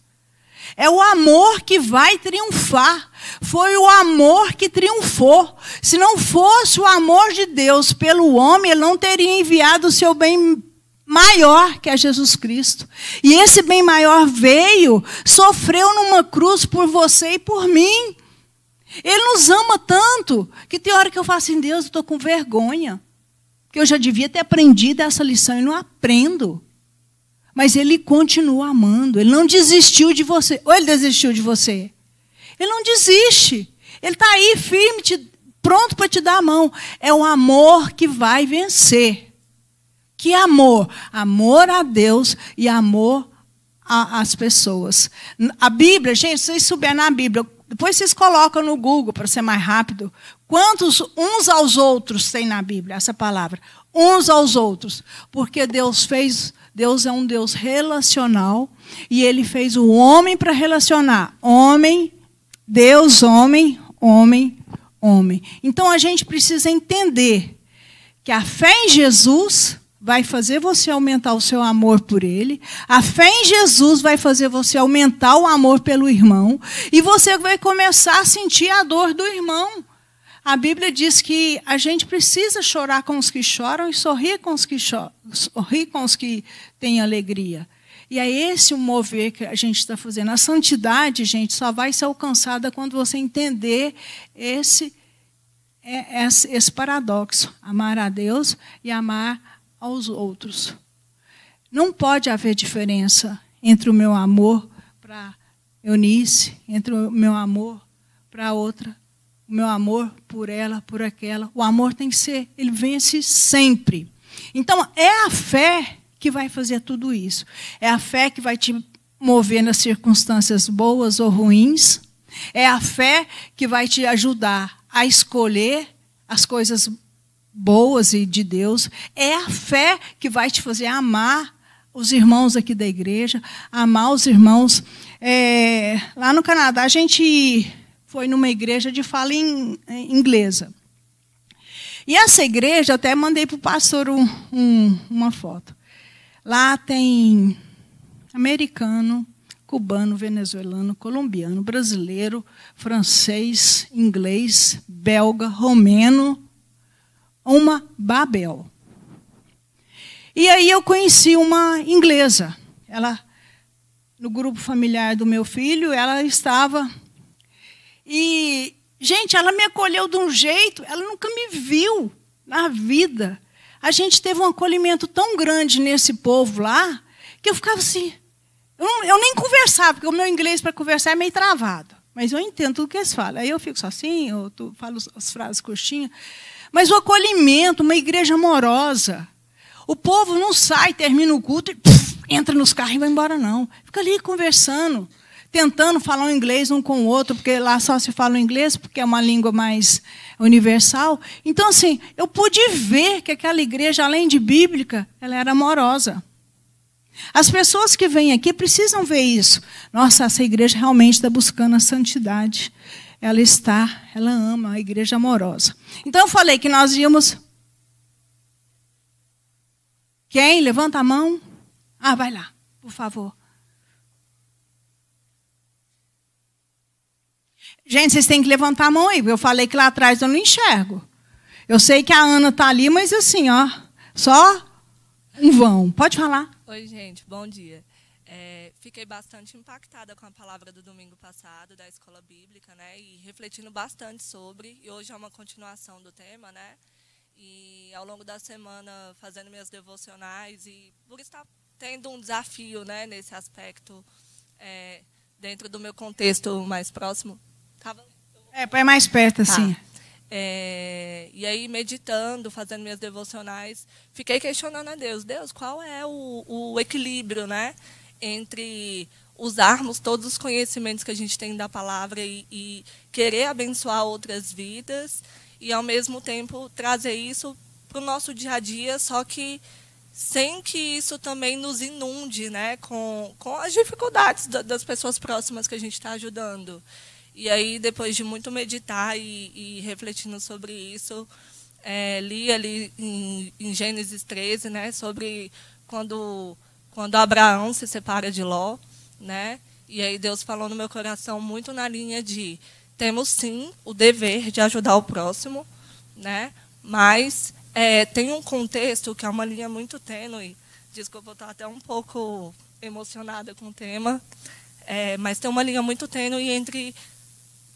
É o amor que vai triunfar. Foi o amor que triunfou. Se não fosse o amor de Deus pelo homem, ele não teria enviado o seu bem maior que é Jesus Cristo. E esse bem maior veio, sofreu numa cruz por você e por mim. Ele nos ama tanto que tem hora que eu faço em assim, Deus, eu estou com vergonha. Que eu já devia ter aprendido essa lição e não aprendo. Mas ele continua amando. Ele não desistiu de você. Ou ele desistiu de você? Ele não desiste. Ele está aí firme, te, pronto para te dar a mão. É o amor que vai vencer. Que amor? Amor a Deus e amor às pessoas. A Bíblia, gente, se vocês souberem na Bíblia, depois vocês colocam no Google para ser mais rápido. Quantos uns aos outros tem na Bíblia essa palavra? Uns aos outros. Porque Deus fez, Deus é um Deus relacional e ele fez o homem para relacionar. Homem, Deus, homem, homem, homem. Então a gente precisa entender que a fé em Jesus vai fazer você aumentar o seu amor por ele, a fé em Jesus vai fazer você aumentar o amor pelo irmão, e você vai começar a sentir a dor do irmão. A Bíblia diz que a gente precisa chorar com os que choram e sorrir com os que, sorrir com os que têm alegria. E é esse o mover que a gente está fazendo. A santidade, gente, só vai ser alcançada quando você entender esse, é, esse, esse paradoxo: amar a Deus e amar aos outros. Não pode haver diferença entre o meu amor para Eunice, entre o meu amor para outra, o meu amor por ela, por aquela. O amor tem que ser, ele vence sempre. Então, é a fé que vai fazer tudo isso. É a fé que vai te mover nas circunstâncias boas ou ruins. É a fé que vai te ajudar a escolher as coisas boas e de Deus, é a fé que vai te fazer amar os irmãos aqui da igreja, amar os irmãos. É, lá no Canadá, a gente foi numa igreja de fala in, inglesa. E essa igreja, até mandei para o pastor um, um, uma foto. Lá tem americano, cubano, venezuelano, colombiano, brasileiro, francês, inglês, belga, romeno, uma Babel. E aí eu conheci uma inglesa. Ela no grupo familiar do meu filho, ela estava e gente, ela me acolheu de um jeito, ela nunca me viu na vida. A gente teve um acolhimento tão grande nesse povo lá que eu ficava assim, eu, não, eu nem conversava, porque o meu inglês para conversar é meio travado, mas eu entendo tudo que eles falam. Aí eu fico só assim, eu falo as frases curtinhas. Mas o acolhimento, uma igreja amorosa. O povo não sai, termina o culto e pff, entra nos carros e vai embora, não. Fica ali conversando, tentando falar o inglês um com o outro, porque lá só se fala o inglês, porque é uma língua mais universal. Então, assim, eu pude ver que aquela igreja, além de bíblica, ela era amorosa. As pessoas que vêm aqui precisam ver isso. Nossa, essa igreja realmente está buscando a santidade ela está, ela ama a igreja amorosa. Então eu falei que nós íamos. Quem? Levanta a mão. Ah, vai lá, por favor. Gente, vocês têm que levantar a mão aí. Eu falei que lá atrás eu não enxergo. Eu sei que a Ana está ali, mas assim, ó, só um vão. Pode falar. Oi, gente, bom dia. É, fiquei bastante impactada com a palavra do domingo passado da escola bíblica, né? E refletindo bastante sobre. E hoje é uma continuação do tema, né? E ao longo da semana fazendo minhas devocionais e por estar tendo um desafio, né? Nesse aspecto é, dentro do meu contexto mais próximo. Tava... É, é mais perto, tá. assim. Tá. É, e aí, meditando, fazendo minhas devocionais, fiquei questionando a Deus: Deus, qual é o, o equilíbrio, né? entre usarmos todos os conhecimentos que a gente tem da palavra e, e querer abençoar outras vidas e ao mesmo tempo trazer isso para o nosso dia a dia, só que sem que isso também nos inunde, né, com, com as dificuldades das pessoas próximas que a gente está ajudando. E aí, depois de muito meditar e, e refletindo sobre isso, é, li ali em, em Gênesis 13, né, sobre quando quando Abraão se separa de Ló, né? E aí Deus falou no meu coração muito na linha de temos sim o dever de ajudar o próximo, né? Mas é, tem um contexto que é uma linha muito tênue. Desculpa, eu estou até um pouco emocionada com o tema, é, mas tem uma linha muito tênue entre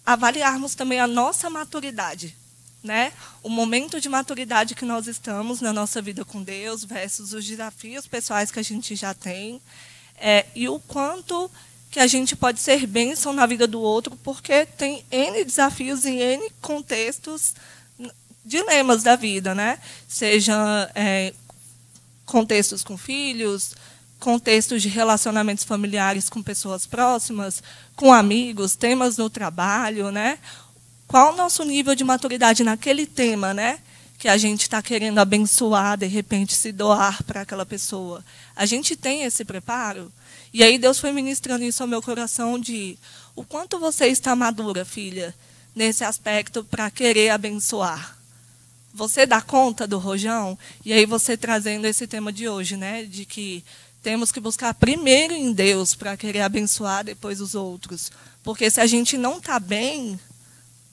avaliarmos também a nossa maturidade né? O momento de maturidade que nós estamos na nossa vida com Deus versus os desafios pessoais que a gente já tem é, e o quanto que a gente pode ser bênção na vida do outro, porque tem N desafios e N contextos, dilemas da vida, né? Seja é, contextos com filhos, contextos de relacionamentos familiares com pessoas próximas, com amigos, temas no trabalho, né? qual o nosso nível de maturidade naquele tema, né? Que a gente está querendo abençoar, de repente se doar para aquela pessoa. A gente tem esse preparo? E aí Deus foi ministrando isso ao meu coração de o quanto você está madura, filha, nesse aspecto para querer abençoar. Você dá conta do rojão? E aí você trazendo esse tema de hoje, né? De que temos que buscar primeiro em Deus para querer abençoar depois os outros. Porque se a gente não está bem,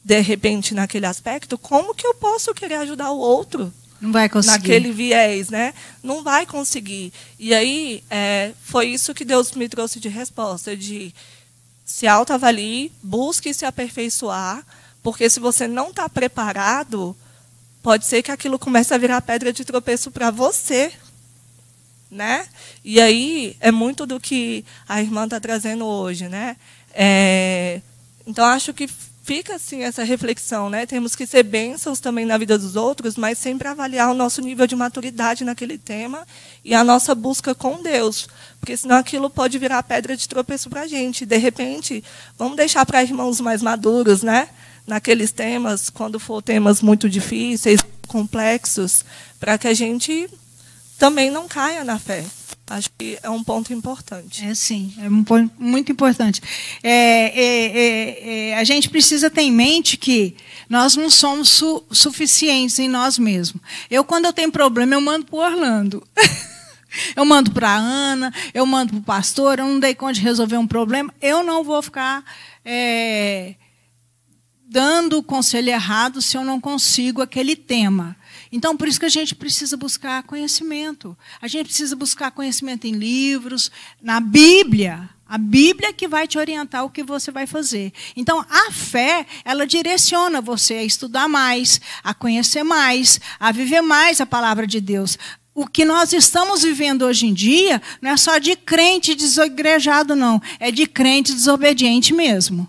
de repente naquele aspecto, como que eu posso querer ajudar o outro? Não vai conseguir. Naquele viés, né? Não vai conseguir. E aí é, foi isso que Deus me trouxe de resposta, de se autoavalie, busque se aperfeiçoar, porque se você não está preparado, pode ser que aquilo comece a virar pedra de tropeço para você. Né? E aí é muito do que a irmã está trazendo hoje. Né? É, então, acho que fica assim essa reflexão, né? Temos que ser bênçãos também na vida dos outros, mas sempre avaliar o nosso nível de maturidade naquele tema e a nossa busca com Deus, porque senão aquilo pode virar pedra de tropeço para a gente. De repente, vamos deixar para irmãos mais maduros, né? Naqueles temas, quando for temas muito difíceis, complexos, para que a gente também não caia na fé. Acho que é um ponto importante. É sim, é um ponto muito importante. É, é, é, é, a gente precisa ter em mente que nós não somos su suficientes em nós mesmos. Eu, quando eu tenho problema, eu mando para o Orlando. eu mando para a Ana, eu mando para o pastor, eu não dei conta de resolver um problema. Eu não vou ficar é, dando o conselho errado se eu não consigo aquele tema. Então, por isso que a gente precisa buscar conhecimento. A gente precisa buscar conhecimento em livros, na Bíblia. A Bíblia que vai te orientar o que você vai fazer. Então, a fé, ela direciona você a estudar mais, a conhecer mais, a viver mais a palavra de Deus. O que nós estamos vivendo hoje em dia não é só de crente desigrejado, não. É de crente desobediente mesmo.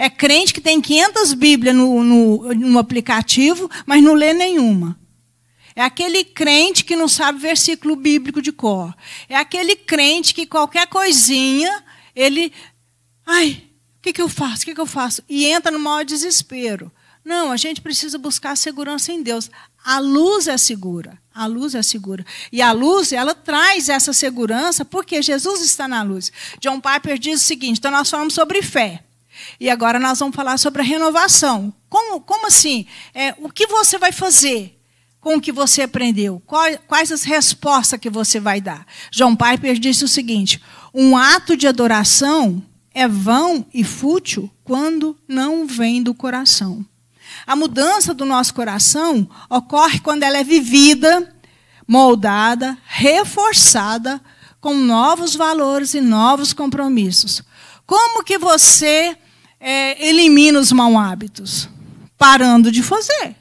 É crente que tem 500 Bíblias no, no, no aplicativo, mas não lê nenhuma. É aquele crente que não sabe versículo bíblico de cor. É aquele crente que qualquer coisinha, ele. Ai, o que, que eu faço? O que, que eu faço? E entra no maior desespero. Não, a gente precisa buscar segurança em Deus. A luz é segura. A luz é segura. E a luz, ela traz essa segurança porque Jesus está na luz. John Piper diz o seguinte: então nós falamos sobre fé. E agora nós vamos falar sobre a renovação. Como, como assim? É, o que você vai fazer com o que você aprendeu? Quais, quais as respostas que você vai dar? John Piper disse o seguinte: um ato de adoração é vão e fútil quando não vem do coração. A mudança do nosso coração ocorre quando ela é vivida, moldada, reforçada com novos valores e novos compromissos. Como que você é, elimina os maus hábitos? Parando de fazer.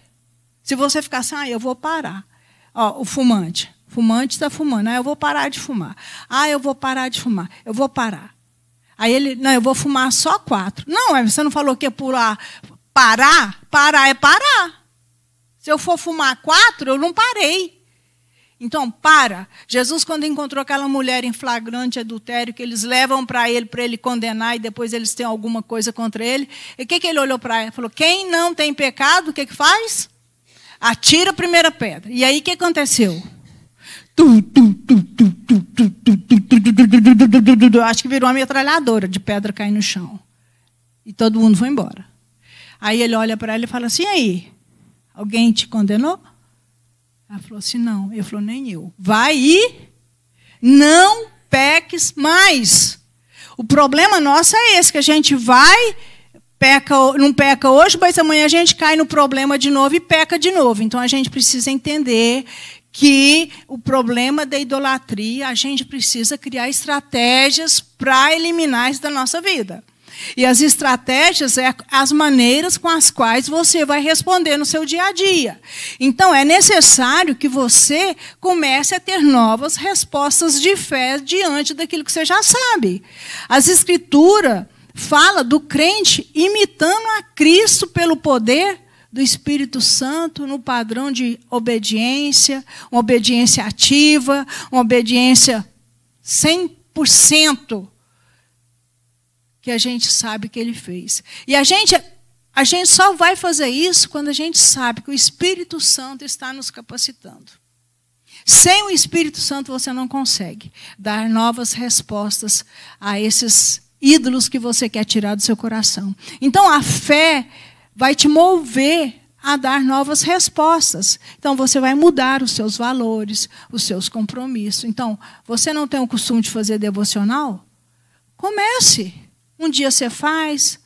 Se você ficar assim, ah, eu vou parar. Ó, o fumante. Fumante está fumando. Ah, eu vou parar de fumar. Ah, eu vou parar de fumar. Eu vou parar. Aí ele, não, eu vou fumar só quatro. Não, é, você não falou que é pular, parar? Parar é parar. Se eu for fumar quatro, eu não parei. Então, para. Jesus, quando encontrou aquela mulher em flagrante adultério, que eles levam para ele, para ele condenar, e depois eles têm alguma coisa contra ele, e o que, que ele olhou para ela? Falou: quem não tem pecado, o que, que faz? Atira a primeira pedra. E aí o que aconteceu? Acho que virou uma metralhadora de pedra cair no chão. E todo mundo foi embora. Aí ele olha para ela e fala assim: e aí? Alguém te condenou? Ela falou assim: não. Eu falou: nem eu. Vai e não peques mais. O problema nosso é esse, que a gente vai, peca, não peca hoje, mas amanhã a gente cai no problema de novo e peca de novo. Então a gente precisa entender que o problema da idolatria, a gente precisa criar estratégias para eliminar isso da nossa vida. E as estratégias é as maneiras com as quais você vai responder no seu dia a dia. Então é necessário que você comece a ter novas respostas de fé diante daquilo que você já sabe. As escrituras fala do crente imitando a Cristo pelo poder do Espírito Santo no padrão de obediência, uma obediência ativa, uma obediência 100% que a gente sabe que ele fez. E a gente a gente só vai fazer isso quando a gente sabe que o Espírito Santo está nos capacitando. Sem o Espírito Santo você não consegue dar novas respostas a esses ídolos que você quer tirar do seu coração. Então a fé vai te mover a dar novas respostas. Então você vai mudar os seus valores, os seus compromissos. Então, você não tem o costume de fazer devocional? Comece. Um dia você faz,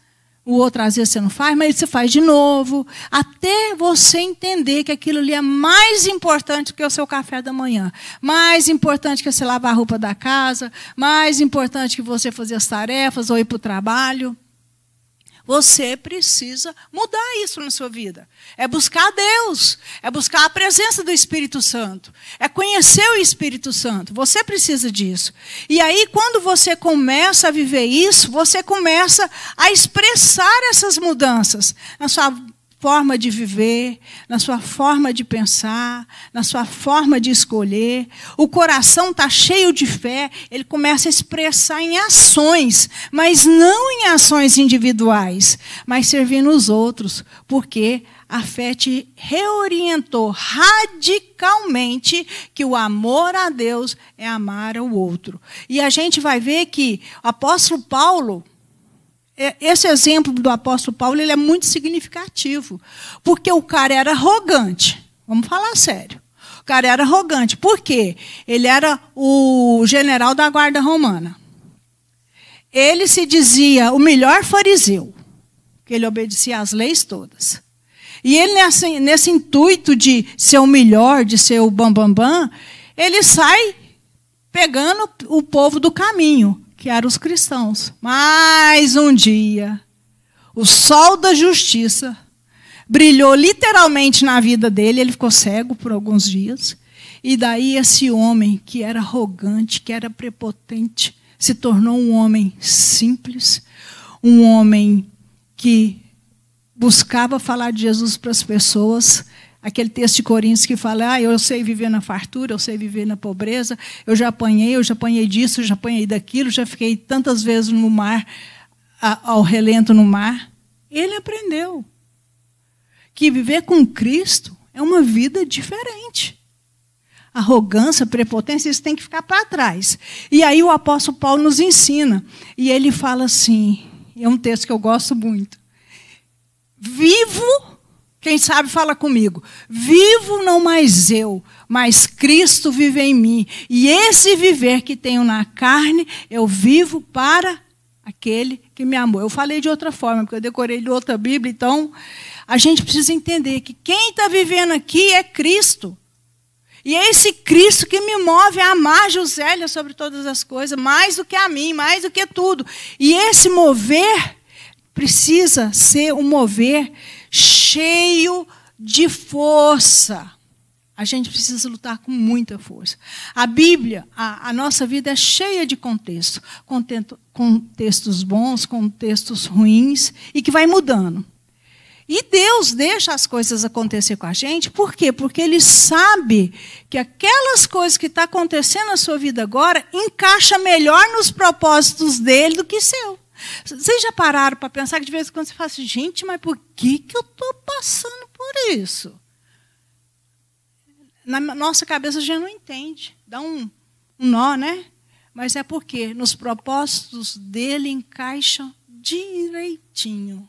o outro às vezes você não faz, mas você faz de novo, até você entender que aquilo ali é mais importante que o seu café da manhã, mais importante que você lavar a roupa da casa, mais importante que você fazer as tarefas ou ir para o trabalho. Você precisa mudar isso na sua vida. É buscar Deus, é buscar a presença do Espírito Santo, é conhecer o Espírito Santo. Você precisa disso. E aí, quando você começa a viver isso, você começa a expressar essas mudanças na sua forma de viver, na sua forma de pensar, na sua forma de escolher. O coração está cheio de fé, ele começa a expressar em ações, mas não em ações individuais, mas servindo os outros, porque a fé te reorientou radicalmente que o amor a Deus é amar ao outro. E a gente vai ver que o apóstolo Paulo é, esse exemplo do apóstolo Paulo ele é muito significativo, porque o cara era arrogante. Vamos falar sério. O cara era arrogante. Por quê? Ele era o general da guarda romana. Ele se dizia o melhor fariseu, que ele obedecia às leis todas. E ele, nesse, nesse intuito de ser o melhor, de ser o bambambam, bam, bam, ele sai pegando o povo do caminho, que eram os cristãos. Mas um dia, o sol da justiça brilhou literalmente na vida dele, ele ficou cego por alguns dias. E daí esse homem que era arrogante, que era prepotente, se tornou um homem simples, um homem que buscava falar de Jesus para as pessoas, aquele texto de Coríntios que fala: ah, eu sei viver na fartura, eu sei viver na pobreza, eu já apanhei, eu já apanhei disso, eu já apanhei daquilo, já fiquei tantas vezes no mar, ao relento no mar. Ele aprendeu que viver com Cristo é uma vida diferente. Arrogância, prepotência, isso tem que ficar para trás. E aí o apóstolo Paulo nos ensina. E ele fala assim: é um texto que eu gosto muito. Vivo quem sabe fala comigo. Vivo não mais eu, mas Cristo vive em mim. E esse viver que tenho na carne, eu vivo para aquele que me amou. Eu falei de outra forma, porque eu decorei de outra Bíblia, então a gente precisa entender que quem está vivendo aqui é Cristo. E é esse Cristo que me move a amar Josélia sobre todas as coisas, mais do que a mim, mais do que tudo. E esse mover precisa ser um mover cheio de força. A gente precisa lutar com muita força. A Bíblia, a, a nossa vida é cheia de contexto, contento, contextos bons, contextos ruins, e que vai mudando. E Deus deixa as coisas acontecer com a gente, por quê? Porque Ele sabe que aquelas coisas que estão tá acontecendo na sua vida agora encaixa melhor nos propósitos dele do que seu. Vocês já pararam para pensar que de vez em quando você fala assim, gente, mas por que, que eu estou passando por isso? Na nossa cabeça já não entende, dá um, um nó, né? Mas é porque nos propósitos dele encaixam direitinho.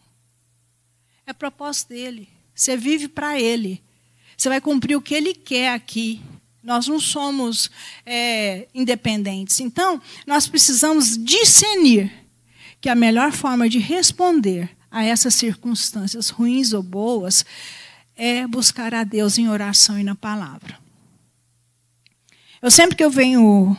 É propósito dele. Você vive para ele. Você vai cumprir o que ele quer aqui. Nós não somos é, independentes. Então, nós precisamos discernir que a melhor forma de responder a essas circunstâncias ruins ou boas é buscar a Deus em oração e na palavra. Eu sempre que eu venho,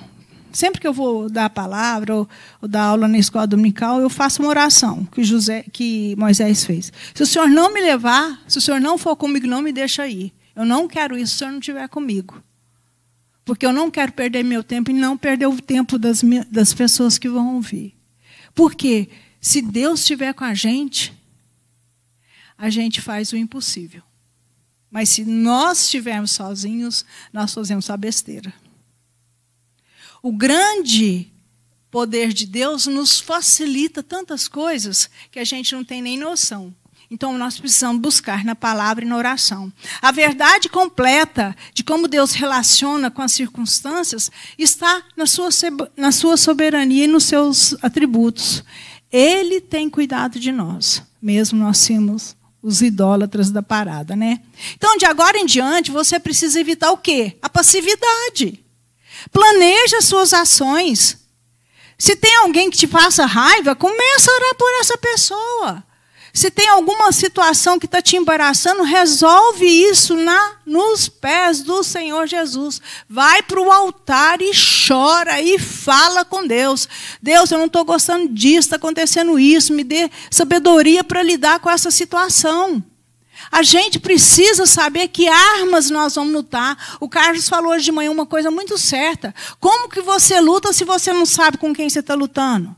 sempre que eu vou dar a palavra ou, ou dar aula na escola dominical, eu faço uma oração que José, que Moisés fez. Se o Senhor não me levar, se o Senhor não for comigo, não me deixa ir. Eu não quero isso se o Senhor não estiver comigo. Porque eu não quero perder meu tempo e não perder o tempo das, das pessoas que vão ouvir. Porque se Deus estiver com a gente, a gente faz o impossível. Mas se nós estivermos sozinhos, nós fazemos a besteira. O grande poder de Deus nos facilita tantas coisas que a gente não tem nem noção. Então nós precisamos buscar na palavra e na oração. A verdade completa de como Deus relaciona com as circunstâncias está na sua, na sua soberania e nos seus atributos. Ele tem cuidado de nós, mesmo nós sermos os idólatras da parada, né? Então, de agora em diante, você precisa evitar o quê? A passividade. Planeja suas ações. Se tem alguém que te faça raiva, começa a orar por essa pessoa. Se tem alguma situação que está te embaraçando, resolve isso na, nos pés do Senhor Jesus. Vai para o altar e chora e fala com Deus. Deus, eu não estou gostando disso, está acontecendo isso, me dê sabedoria para lidar com essa situação. A gente precisa saber que armas nós vamos lutar. O Carlos falou hoje de manhã uma coisa muito certa. Como que você luta se você não sabe com quem você está lutando?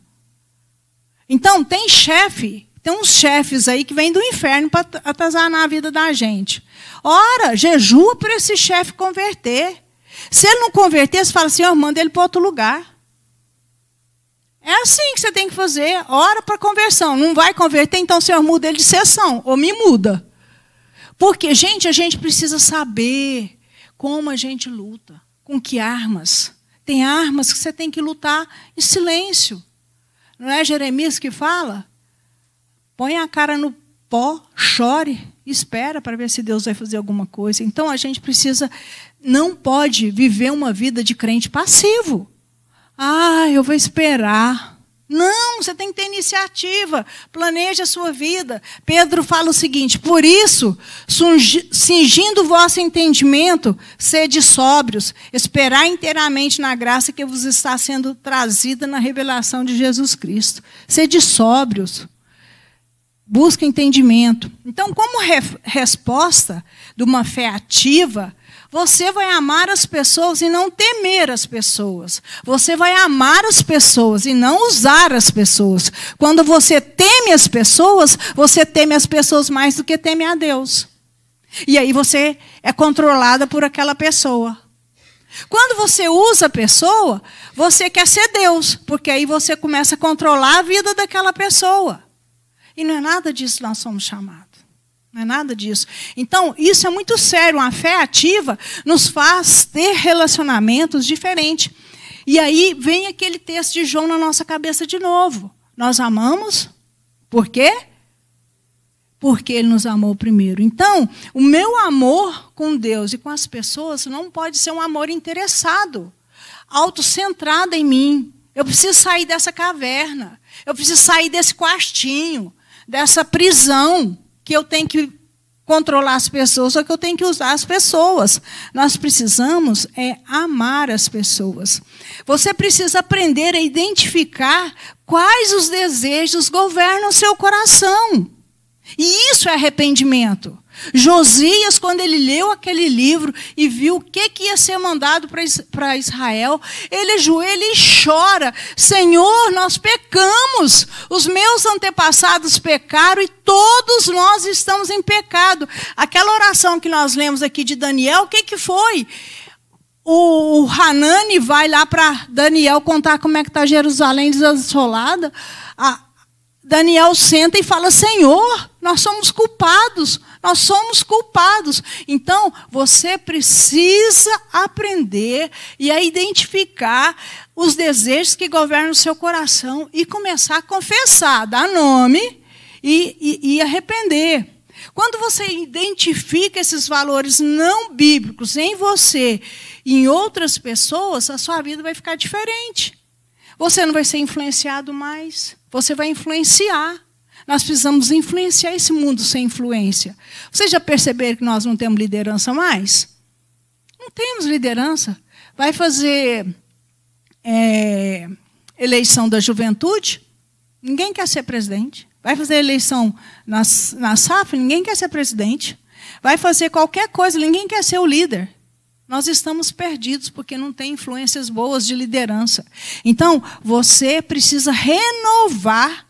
Então, tem chefe tem uns chefes aí que vêm do inferno para atazanar a vida da gente. Ora, jejua para esse chefe converter. Se ele não converter, você fala assim, oh, manda ele para outro lugar. É assim que você tem que fazer. Ora para conversão. Não vai converter, então o senhor muda ele de sessão. Ou me muda. Porque, gente, a gente precisa saber como a gente luta. Com que armas. Tem armas que você tem que lutar em silêncio. Não é Jeremias que fala? Põe a cara no pó, chore, espera para ver se Deus vai fazer alguma coisa. Então a gente precisa, não pode viver uma vida de crente passivo. Ah, eu vou esperar. Não, você tem que ter iniciativa, planeja a sua vida. Pedro fala o seguinte: por isso, cingindo o vosso entendimento, sede sóbrios, esperar inteiramente na graça que vos está sendo trazida na revelação de Jesus Cristo. Sede sóbrios busca entendimento. Então, como re resposta de uma fé ativa, você vai amar as pessoas e não temer as pessoas. Você vai amar as pessoas e não usar as pessoas. Quando você teme as pessoas, você teme as pessoas mais do que teme a Deus. E aí você é controlada por aquela pessoa. Quando você usa a pessoa, você quer ser Deus, porque aí você começa a controlar a vida daquela pessoa. E não é nada disso que nós somos chamados. Não é nada disso. Então, isso é muito sério. Uma fé ativa nos faz ter relacionamentos diferentes. E aí vem aquele texto de João na nossa cabeça de novo. Nós amamos, por quê? Porque ele nos amou primeiro. Então, o meu amor com Deus e com as pessoas não pode ser um amor interessado, autocentrado em mim. Eu preciso sair dessa caverna. Eu preciso sair desse quartinho dessa prisão que eu tenho que controlar as pessoas ou que eu tenho que usar as pessoas. Nós precisamos é amar as pessoas. Você precisa aprender a identificar quais os desejos governam seu coração. E isso é arrependimento. Josias, quando ele leu aquele livro e viu o que, que ia ser mandado para Israel, ele ajoelha e chora: Senhor, nós pecamos, os meus antepassados pecaram e todos nós estamos em pecado. Aquela oração que nós lemos aqui de Daniel, o que, que foi? O Hanani vai lá para Daniel contar como é que está Jerusalém desolada. Daniel senta e fala: Senhor, nós somos culpados nós somos culpados. Então, você precisa aprender e a identificar os desejos que governam o seu coração e começar a confessar, dar nome e, e, e arrepender. Quando você identifica esses valores não bíblicos em você e em outras pessoas, a sua vida vai ficar diferente. Você não vai ser influenciado mais, você vai influenciar. Nós precisamos influenciar esse mundo sem influência. Vocês já perceberam que nós não temos liderança mais? Não temos liderança. Vai fazer é, eleição da juventude? Ninguém quer ser presidente. Vai fazer eleição na, na SAF? Ninguém quer ser presidente. Vai fazer qualquer coisa, ninguém quer ser o líder. Nós estamos perdidos porque não tem influências boas de liderança. Então, você precisa renovar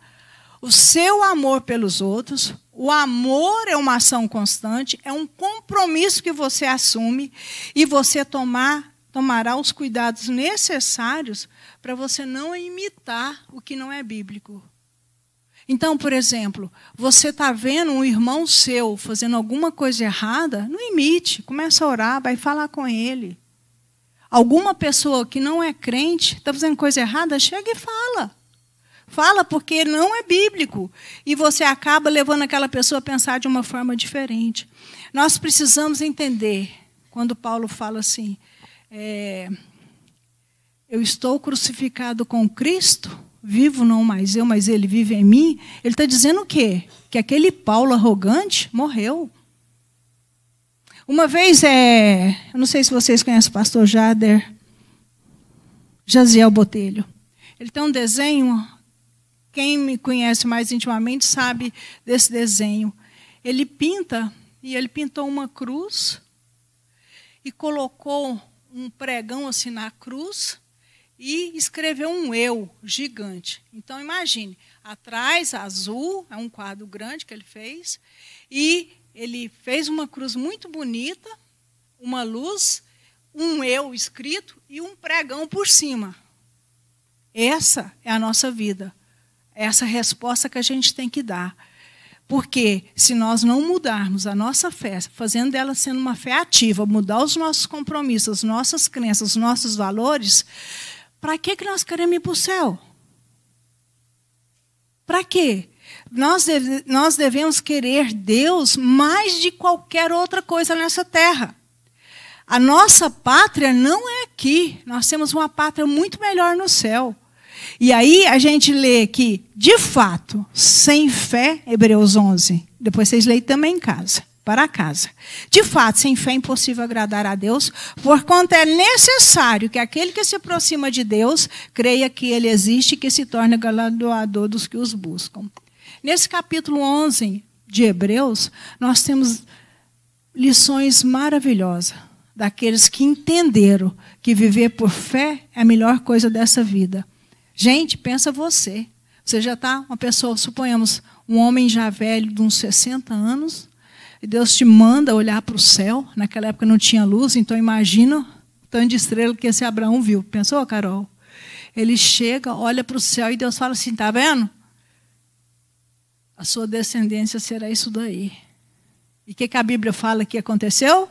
o seu amor pelos outros. O amor é uma ação constante, é um compromisso que você assume e você tomar, tomará os cuidados necessários para você não imitar o que não é bíblico. Então, por exemplo, você está vendo um irmão seu fazendo alguma coisa errada, não imite, começa a orar, vai falar com ele. Alguma pessoa que não é crente está fazendo coisa errada, chega e fala fala porque não é bíblico. E você acaba levando aquela pessoa a pensar de uma forma diferente. Nós precisamos entender, quando Paulo fala assim, é, eu estou crucificado com Cristo, vivo não mais eu, mas ele vive em mim. Ele está dizendo o quê? Que aquele Paulo arrogante morreu. Uma vez, é, eu não sei se vocês conhecem o pastor Jader, Jaziel Botelho. Ele tem um desenho quem me conhece mais intimamente sabe desse desenho. Ele pinta, e ele pintou uma cruz e colocou um pregão assim na cruz e escreveu um eu gigante. Então imagine, atrás azul, é um quadro grande que ele fez, e ele fez uma cruz muito bonita, uma luz, um eu escrito e um pregão por cima. Essa é a nossa vida. Essa resposta que a gente tem que dar. Porque se nós não mudarmos a nossa fé, fazendo dela sendo uma fé ativa, mudar os nossos compromissos, as nossas crenças, os nossos valores, para que, que nós queremos ir para o céu? Para quê? Nós, deve, nós devemos querer Deus mais de qualquer outra coisa nessa terra. A nossa pátria não é aqui. Nós temos uma pátria muito melhor no céu. E aí a gente lê que, de fato, sem fé, Hebreus 11, depois vocês leem também em casa, para casa. De fato, sem fé é impossível agradar a Deus, porquanto é necessário que aquele que se aproxima de Deus creia que ele existe e que se torne galardoador dos que os buscam. Nesse capítulo 11 de Hebreus, nós temos lições maravilhosas daqueles que entenderam que viver por fé é a melhor coisa dessa vida Gente, pensa você. Você já está uma pessoa, suponhamos, um homem já velho, de uns 60 anos, e Deus te manda olhar para o céu. Naquela época não tinha luz, então imagina o tanto de estrela que esse Abraão viu. Pensou, Carol? Ele chega, olha para o céu e Deus fala assim: está vendo? A sua descendência será isso daí. E o que, que a Bíblia fala que aconteceu?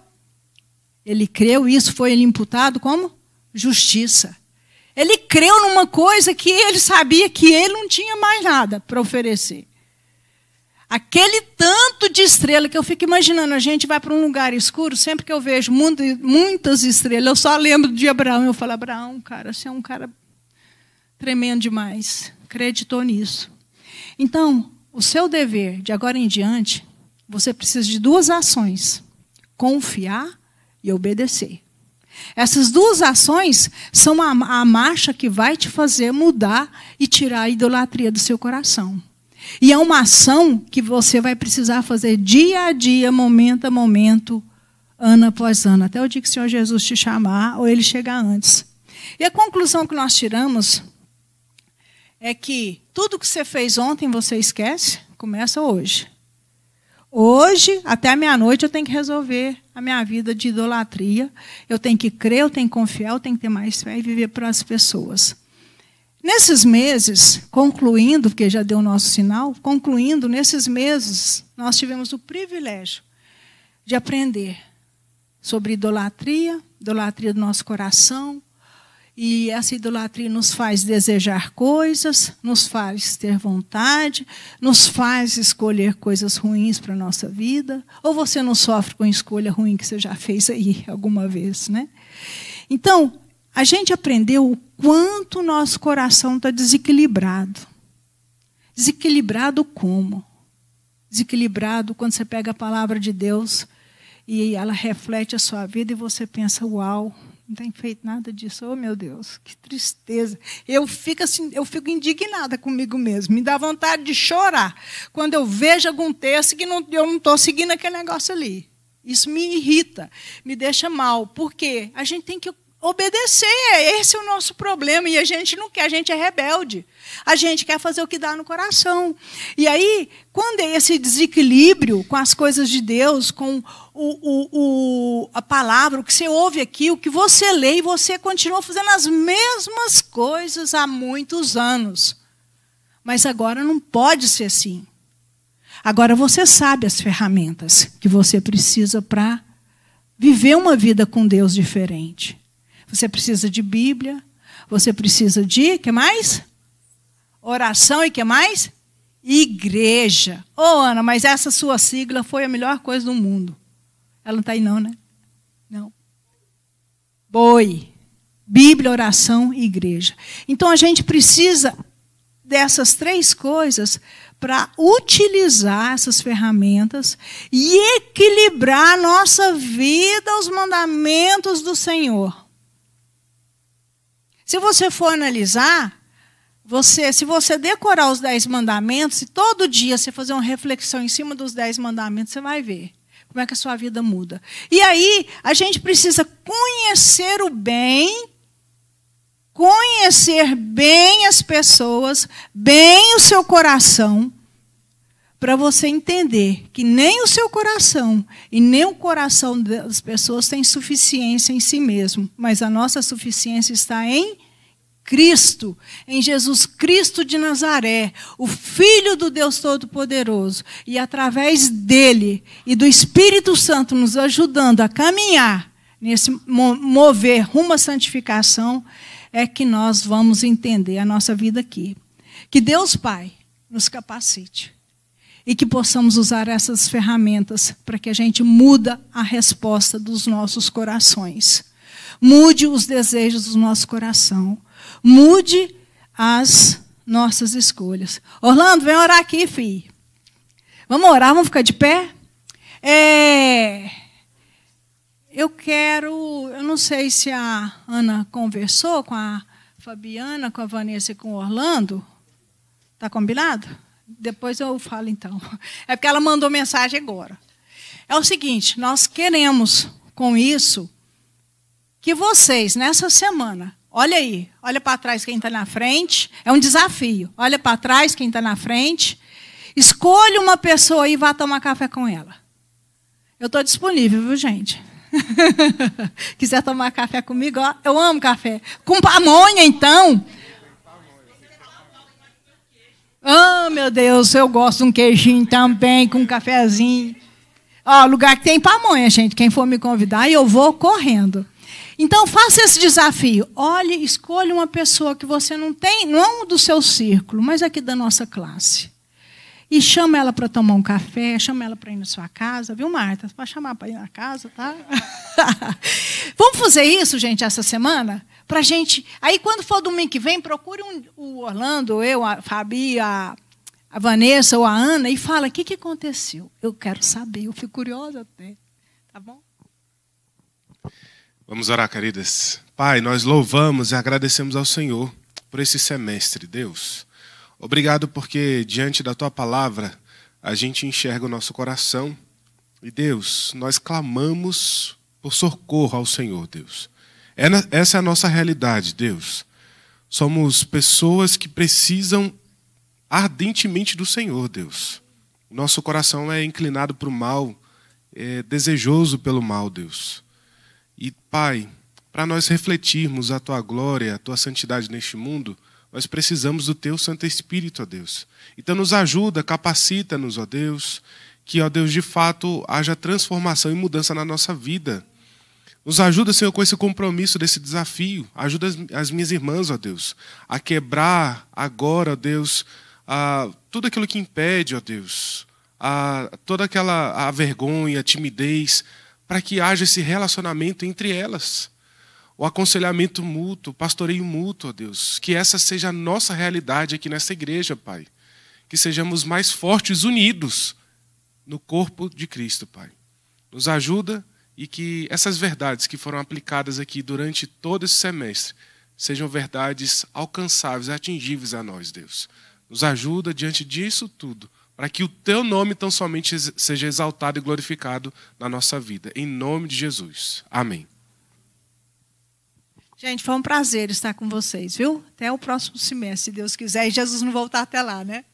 Ele creu, isso foi ele imputado como justiça. Ele creu numa coisa que ele sabia que ele não tinha mais nada para oferecer. Aquele tanto de estrela que eu fico imaginando, a gente vai para um lugar escuro, sempre que eu vejo muitas estrelas, eu só lembro de Abraão. Eu falo, Abraão, cara, você é um cara tremendo demais. Acreditou nisso. Então, o seu dever de agora em diante, você precisa de duas ações: confiar e obedecer. Essas duas ações são a, a marcha que vai te fazer mudar e tirar a idolatria do seu coração. E é uma ação que você vai precisar fazer dia a dia, momento a momento, ano após ano, até o dia que o Senhor Jesus te chamar ou ele chegar antes. E a conclusão que nós tiramos é que tudo que você fez ontem você esquece, começa hoje. Hoje, até meia-noite, eu tenho que resolver a minha vida de idolatria. Eu tenho que crer, eu tenho que confiar, eu tenho que ter mais fé e viver para as pessoas. Nesses meses, concluindo, porque já deu o nosso sinal, concluindo, nesses meses, nós tivemos o privilégio de aprender sobre idolatria, idolatria do nosso coração, e essa idolatria nos faz desejar coisas, nos faz ter vontade, nos faz escolher coisas ruins para a nossa vida. Ou você não sofre com a escolha ruim que você já fez aí alguma vez, né? Então, a gente aprendeu o quanto nosso coração está desequilibrado. Desequilibrado como? Desequilibrado quando você pega a palavra de Deus e ela reflete a sua vida e você pensa, uau, não tem feito nada disso. Oh, meu Deus, que tristeza. Eu fico assim, eu fico indignada comigo mesmo. Me dá vontade de chorar quando eu vejo algum texto que não, eu não estou seguindo aquele negócio ali. Isso me irrita, me deixa mal. Por quê? A gente tem que obedecer. É esse é o nosso problema. E a gente não quer, a gente é rebelde. A gente quer fazer o que dá no coração. E aí, quando é esse desequilíbrio com as coisas de Deus, com o, o, o, a palavra, o que você ouve aqui, o que você lê, e você continua fazendo as mesmas coisas há muitos anos. Mas agora não pode ser assim. Agora você sabe as ferramentas que você precisa para viver uma vida com Deus diferente. Você precisa de Bíblia, você precisa de, que mais? Oração e que mais? Igreja. Ô, oh, Ana, mas essa sua sigla foi a melhor coisa do mundo. Ela não está aí não, né? Não. Boi. Bíblia, oração e igreja. Então a gente precisa dessas três coisas para utilizar essas ferramentas e equilibrar a nossa vida aos mandamentos do Senhor. Se você for analisar, você, se você decorar os dez mandamentos e todo dia você fazer uma reflexão em cima dos dez mandamentos, você vai ver como é que a sua vida muda. E aí a gente precisa conhecer o bem, conhecer bem as pessoas, bem o seu coração para você entender que nem o seu coração e nem o coração das pessoas tem suficiência em si mesmo, mas a nossa suficiência está em Cristo, em Jesus Cristo de Nazaré, o Filho do Deus Todo-Poderoso, e através dele e do Espírito Santo nos ajudando a caminhar nesse mover rumo à santificação, é que nós vamos entender a nossa vida aqui. Que Deus Pai nos capacite e que possamos usar essas ferramentas para que a gente muda a resposta dos nossos corações. Mude os desejos do nosso coração. Mude as nossas escolhas. Orlando, vem orar aqui, filho. Vamos orar, vamos ficar de pé? É... Eu quero, eu não sei se a Ana conversou com a Fabiana, com a Vanessa e com o Orlando. Está combinado? Depois eu falo então. É porque ela mandou mensagem agora. É o seguinte, nós queremos com isso que vocês nessa semana, olha aí, olha para trás quem está na frente, é um desafio. Olha para trás quem está na frente, escolha uma pessoa e vá tomar café com ela. Eu estou disponível, viu gente? Quiser tomar café comigo, ó, eu amo café. Com pamonha então. Ah, oh, meu Deus, eu gosto de um queijinho também, com um cafezinho. Ó, oh, lugar que tem pamonha, gente. Quem for me convidar, eu vou correndo. Então, faça esse desafio. Olhe, escolha uma pessoa que você não tem, não é do seu círculo, mas é aqui da nossa classe. E chama ela para tomar um café, chama ela para ir na sua casa, viu, Marta? Você pode chamar para ir na casa, tá? Vamos fazer isso, gente, essa semana? Para gente. Aí, quando for domingo que vem, procure um, o Orlando, eu, a Fabi, a, a Vanessa ou a Ana e fala: o que, que aconteceu? Eu quero saber, eu fico curiosa até. Tá bom? Vamos orar, queridas. Pai, nós louvamos e agradecemos ao Senhor por esse semestre, Deus. Obrigado porque diante da tua palavra a gente enxerga o nosso coração. E Deus, nós clamamos por socorro ao Senhor, Deus. É essa é a nossa realidade, Deus. Somos pessoas que precisam ardentemente do Senhor, Deus. Nosso coração é inclinado para o mal, é desejoso pelo mal, Deus. E, Pai, para nós refletirmos a Tua glória, a Tua santidade neste mundo, nós precisamos do Teu Santo Espírito, ó Deus. Então, nos ajuda, capacita-nos, ó Deus, que, ó Deus, de fato haja transformação e mudança na nossa vida nos ajuda, Senhor, com esse compromisso, desse desafio. Ajuda as, as minhas irmãs, ó Deus, a quebrar agora, ó Deus, a, tudo aquilo que impede, ó Deus, a, toda aquela a vergonha, a timidez, para que haja esse relacionamento entre elas. O aconselhamento mútuo, o pastoreio mútuo, ó Deus. Que essa seja a nossa realidade aqui nessa igreja, Pai. Que sejamos mais fortes unidos no corpo de Cristo, Pai. Nos ajuda e que essas verdades que foram aplicadas aqui durante todo esse semestre sejam verdades alcançáveis, atingíveis a nós, Deus. Nos ajuda diante disso tudo, para que o teu nome tão somente seja exaltado e glorificado na nossa vida. Em nome de Jesus. Amém. Gente, foi um prazer estar com vocês, viu? Até o próximo semestre, se Deus quiser, e Jesus não voltar até lá, né?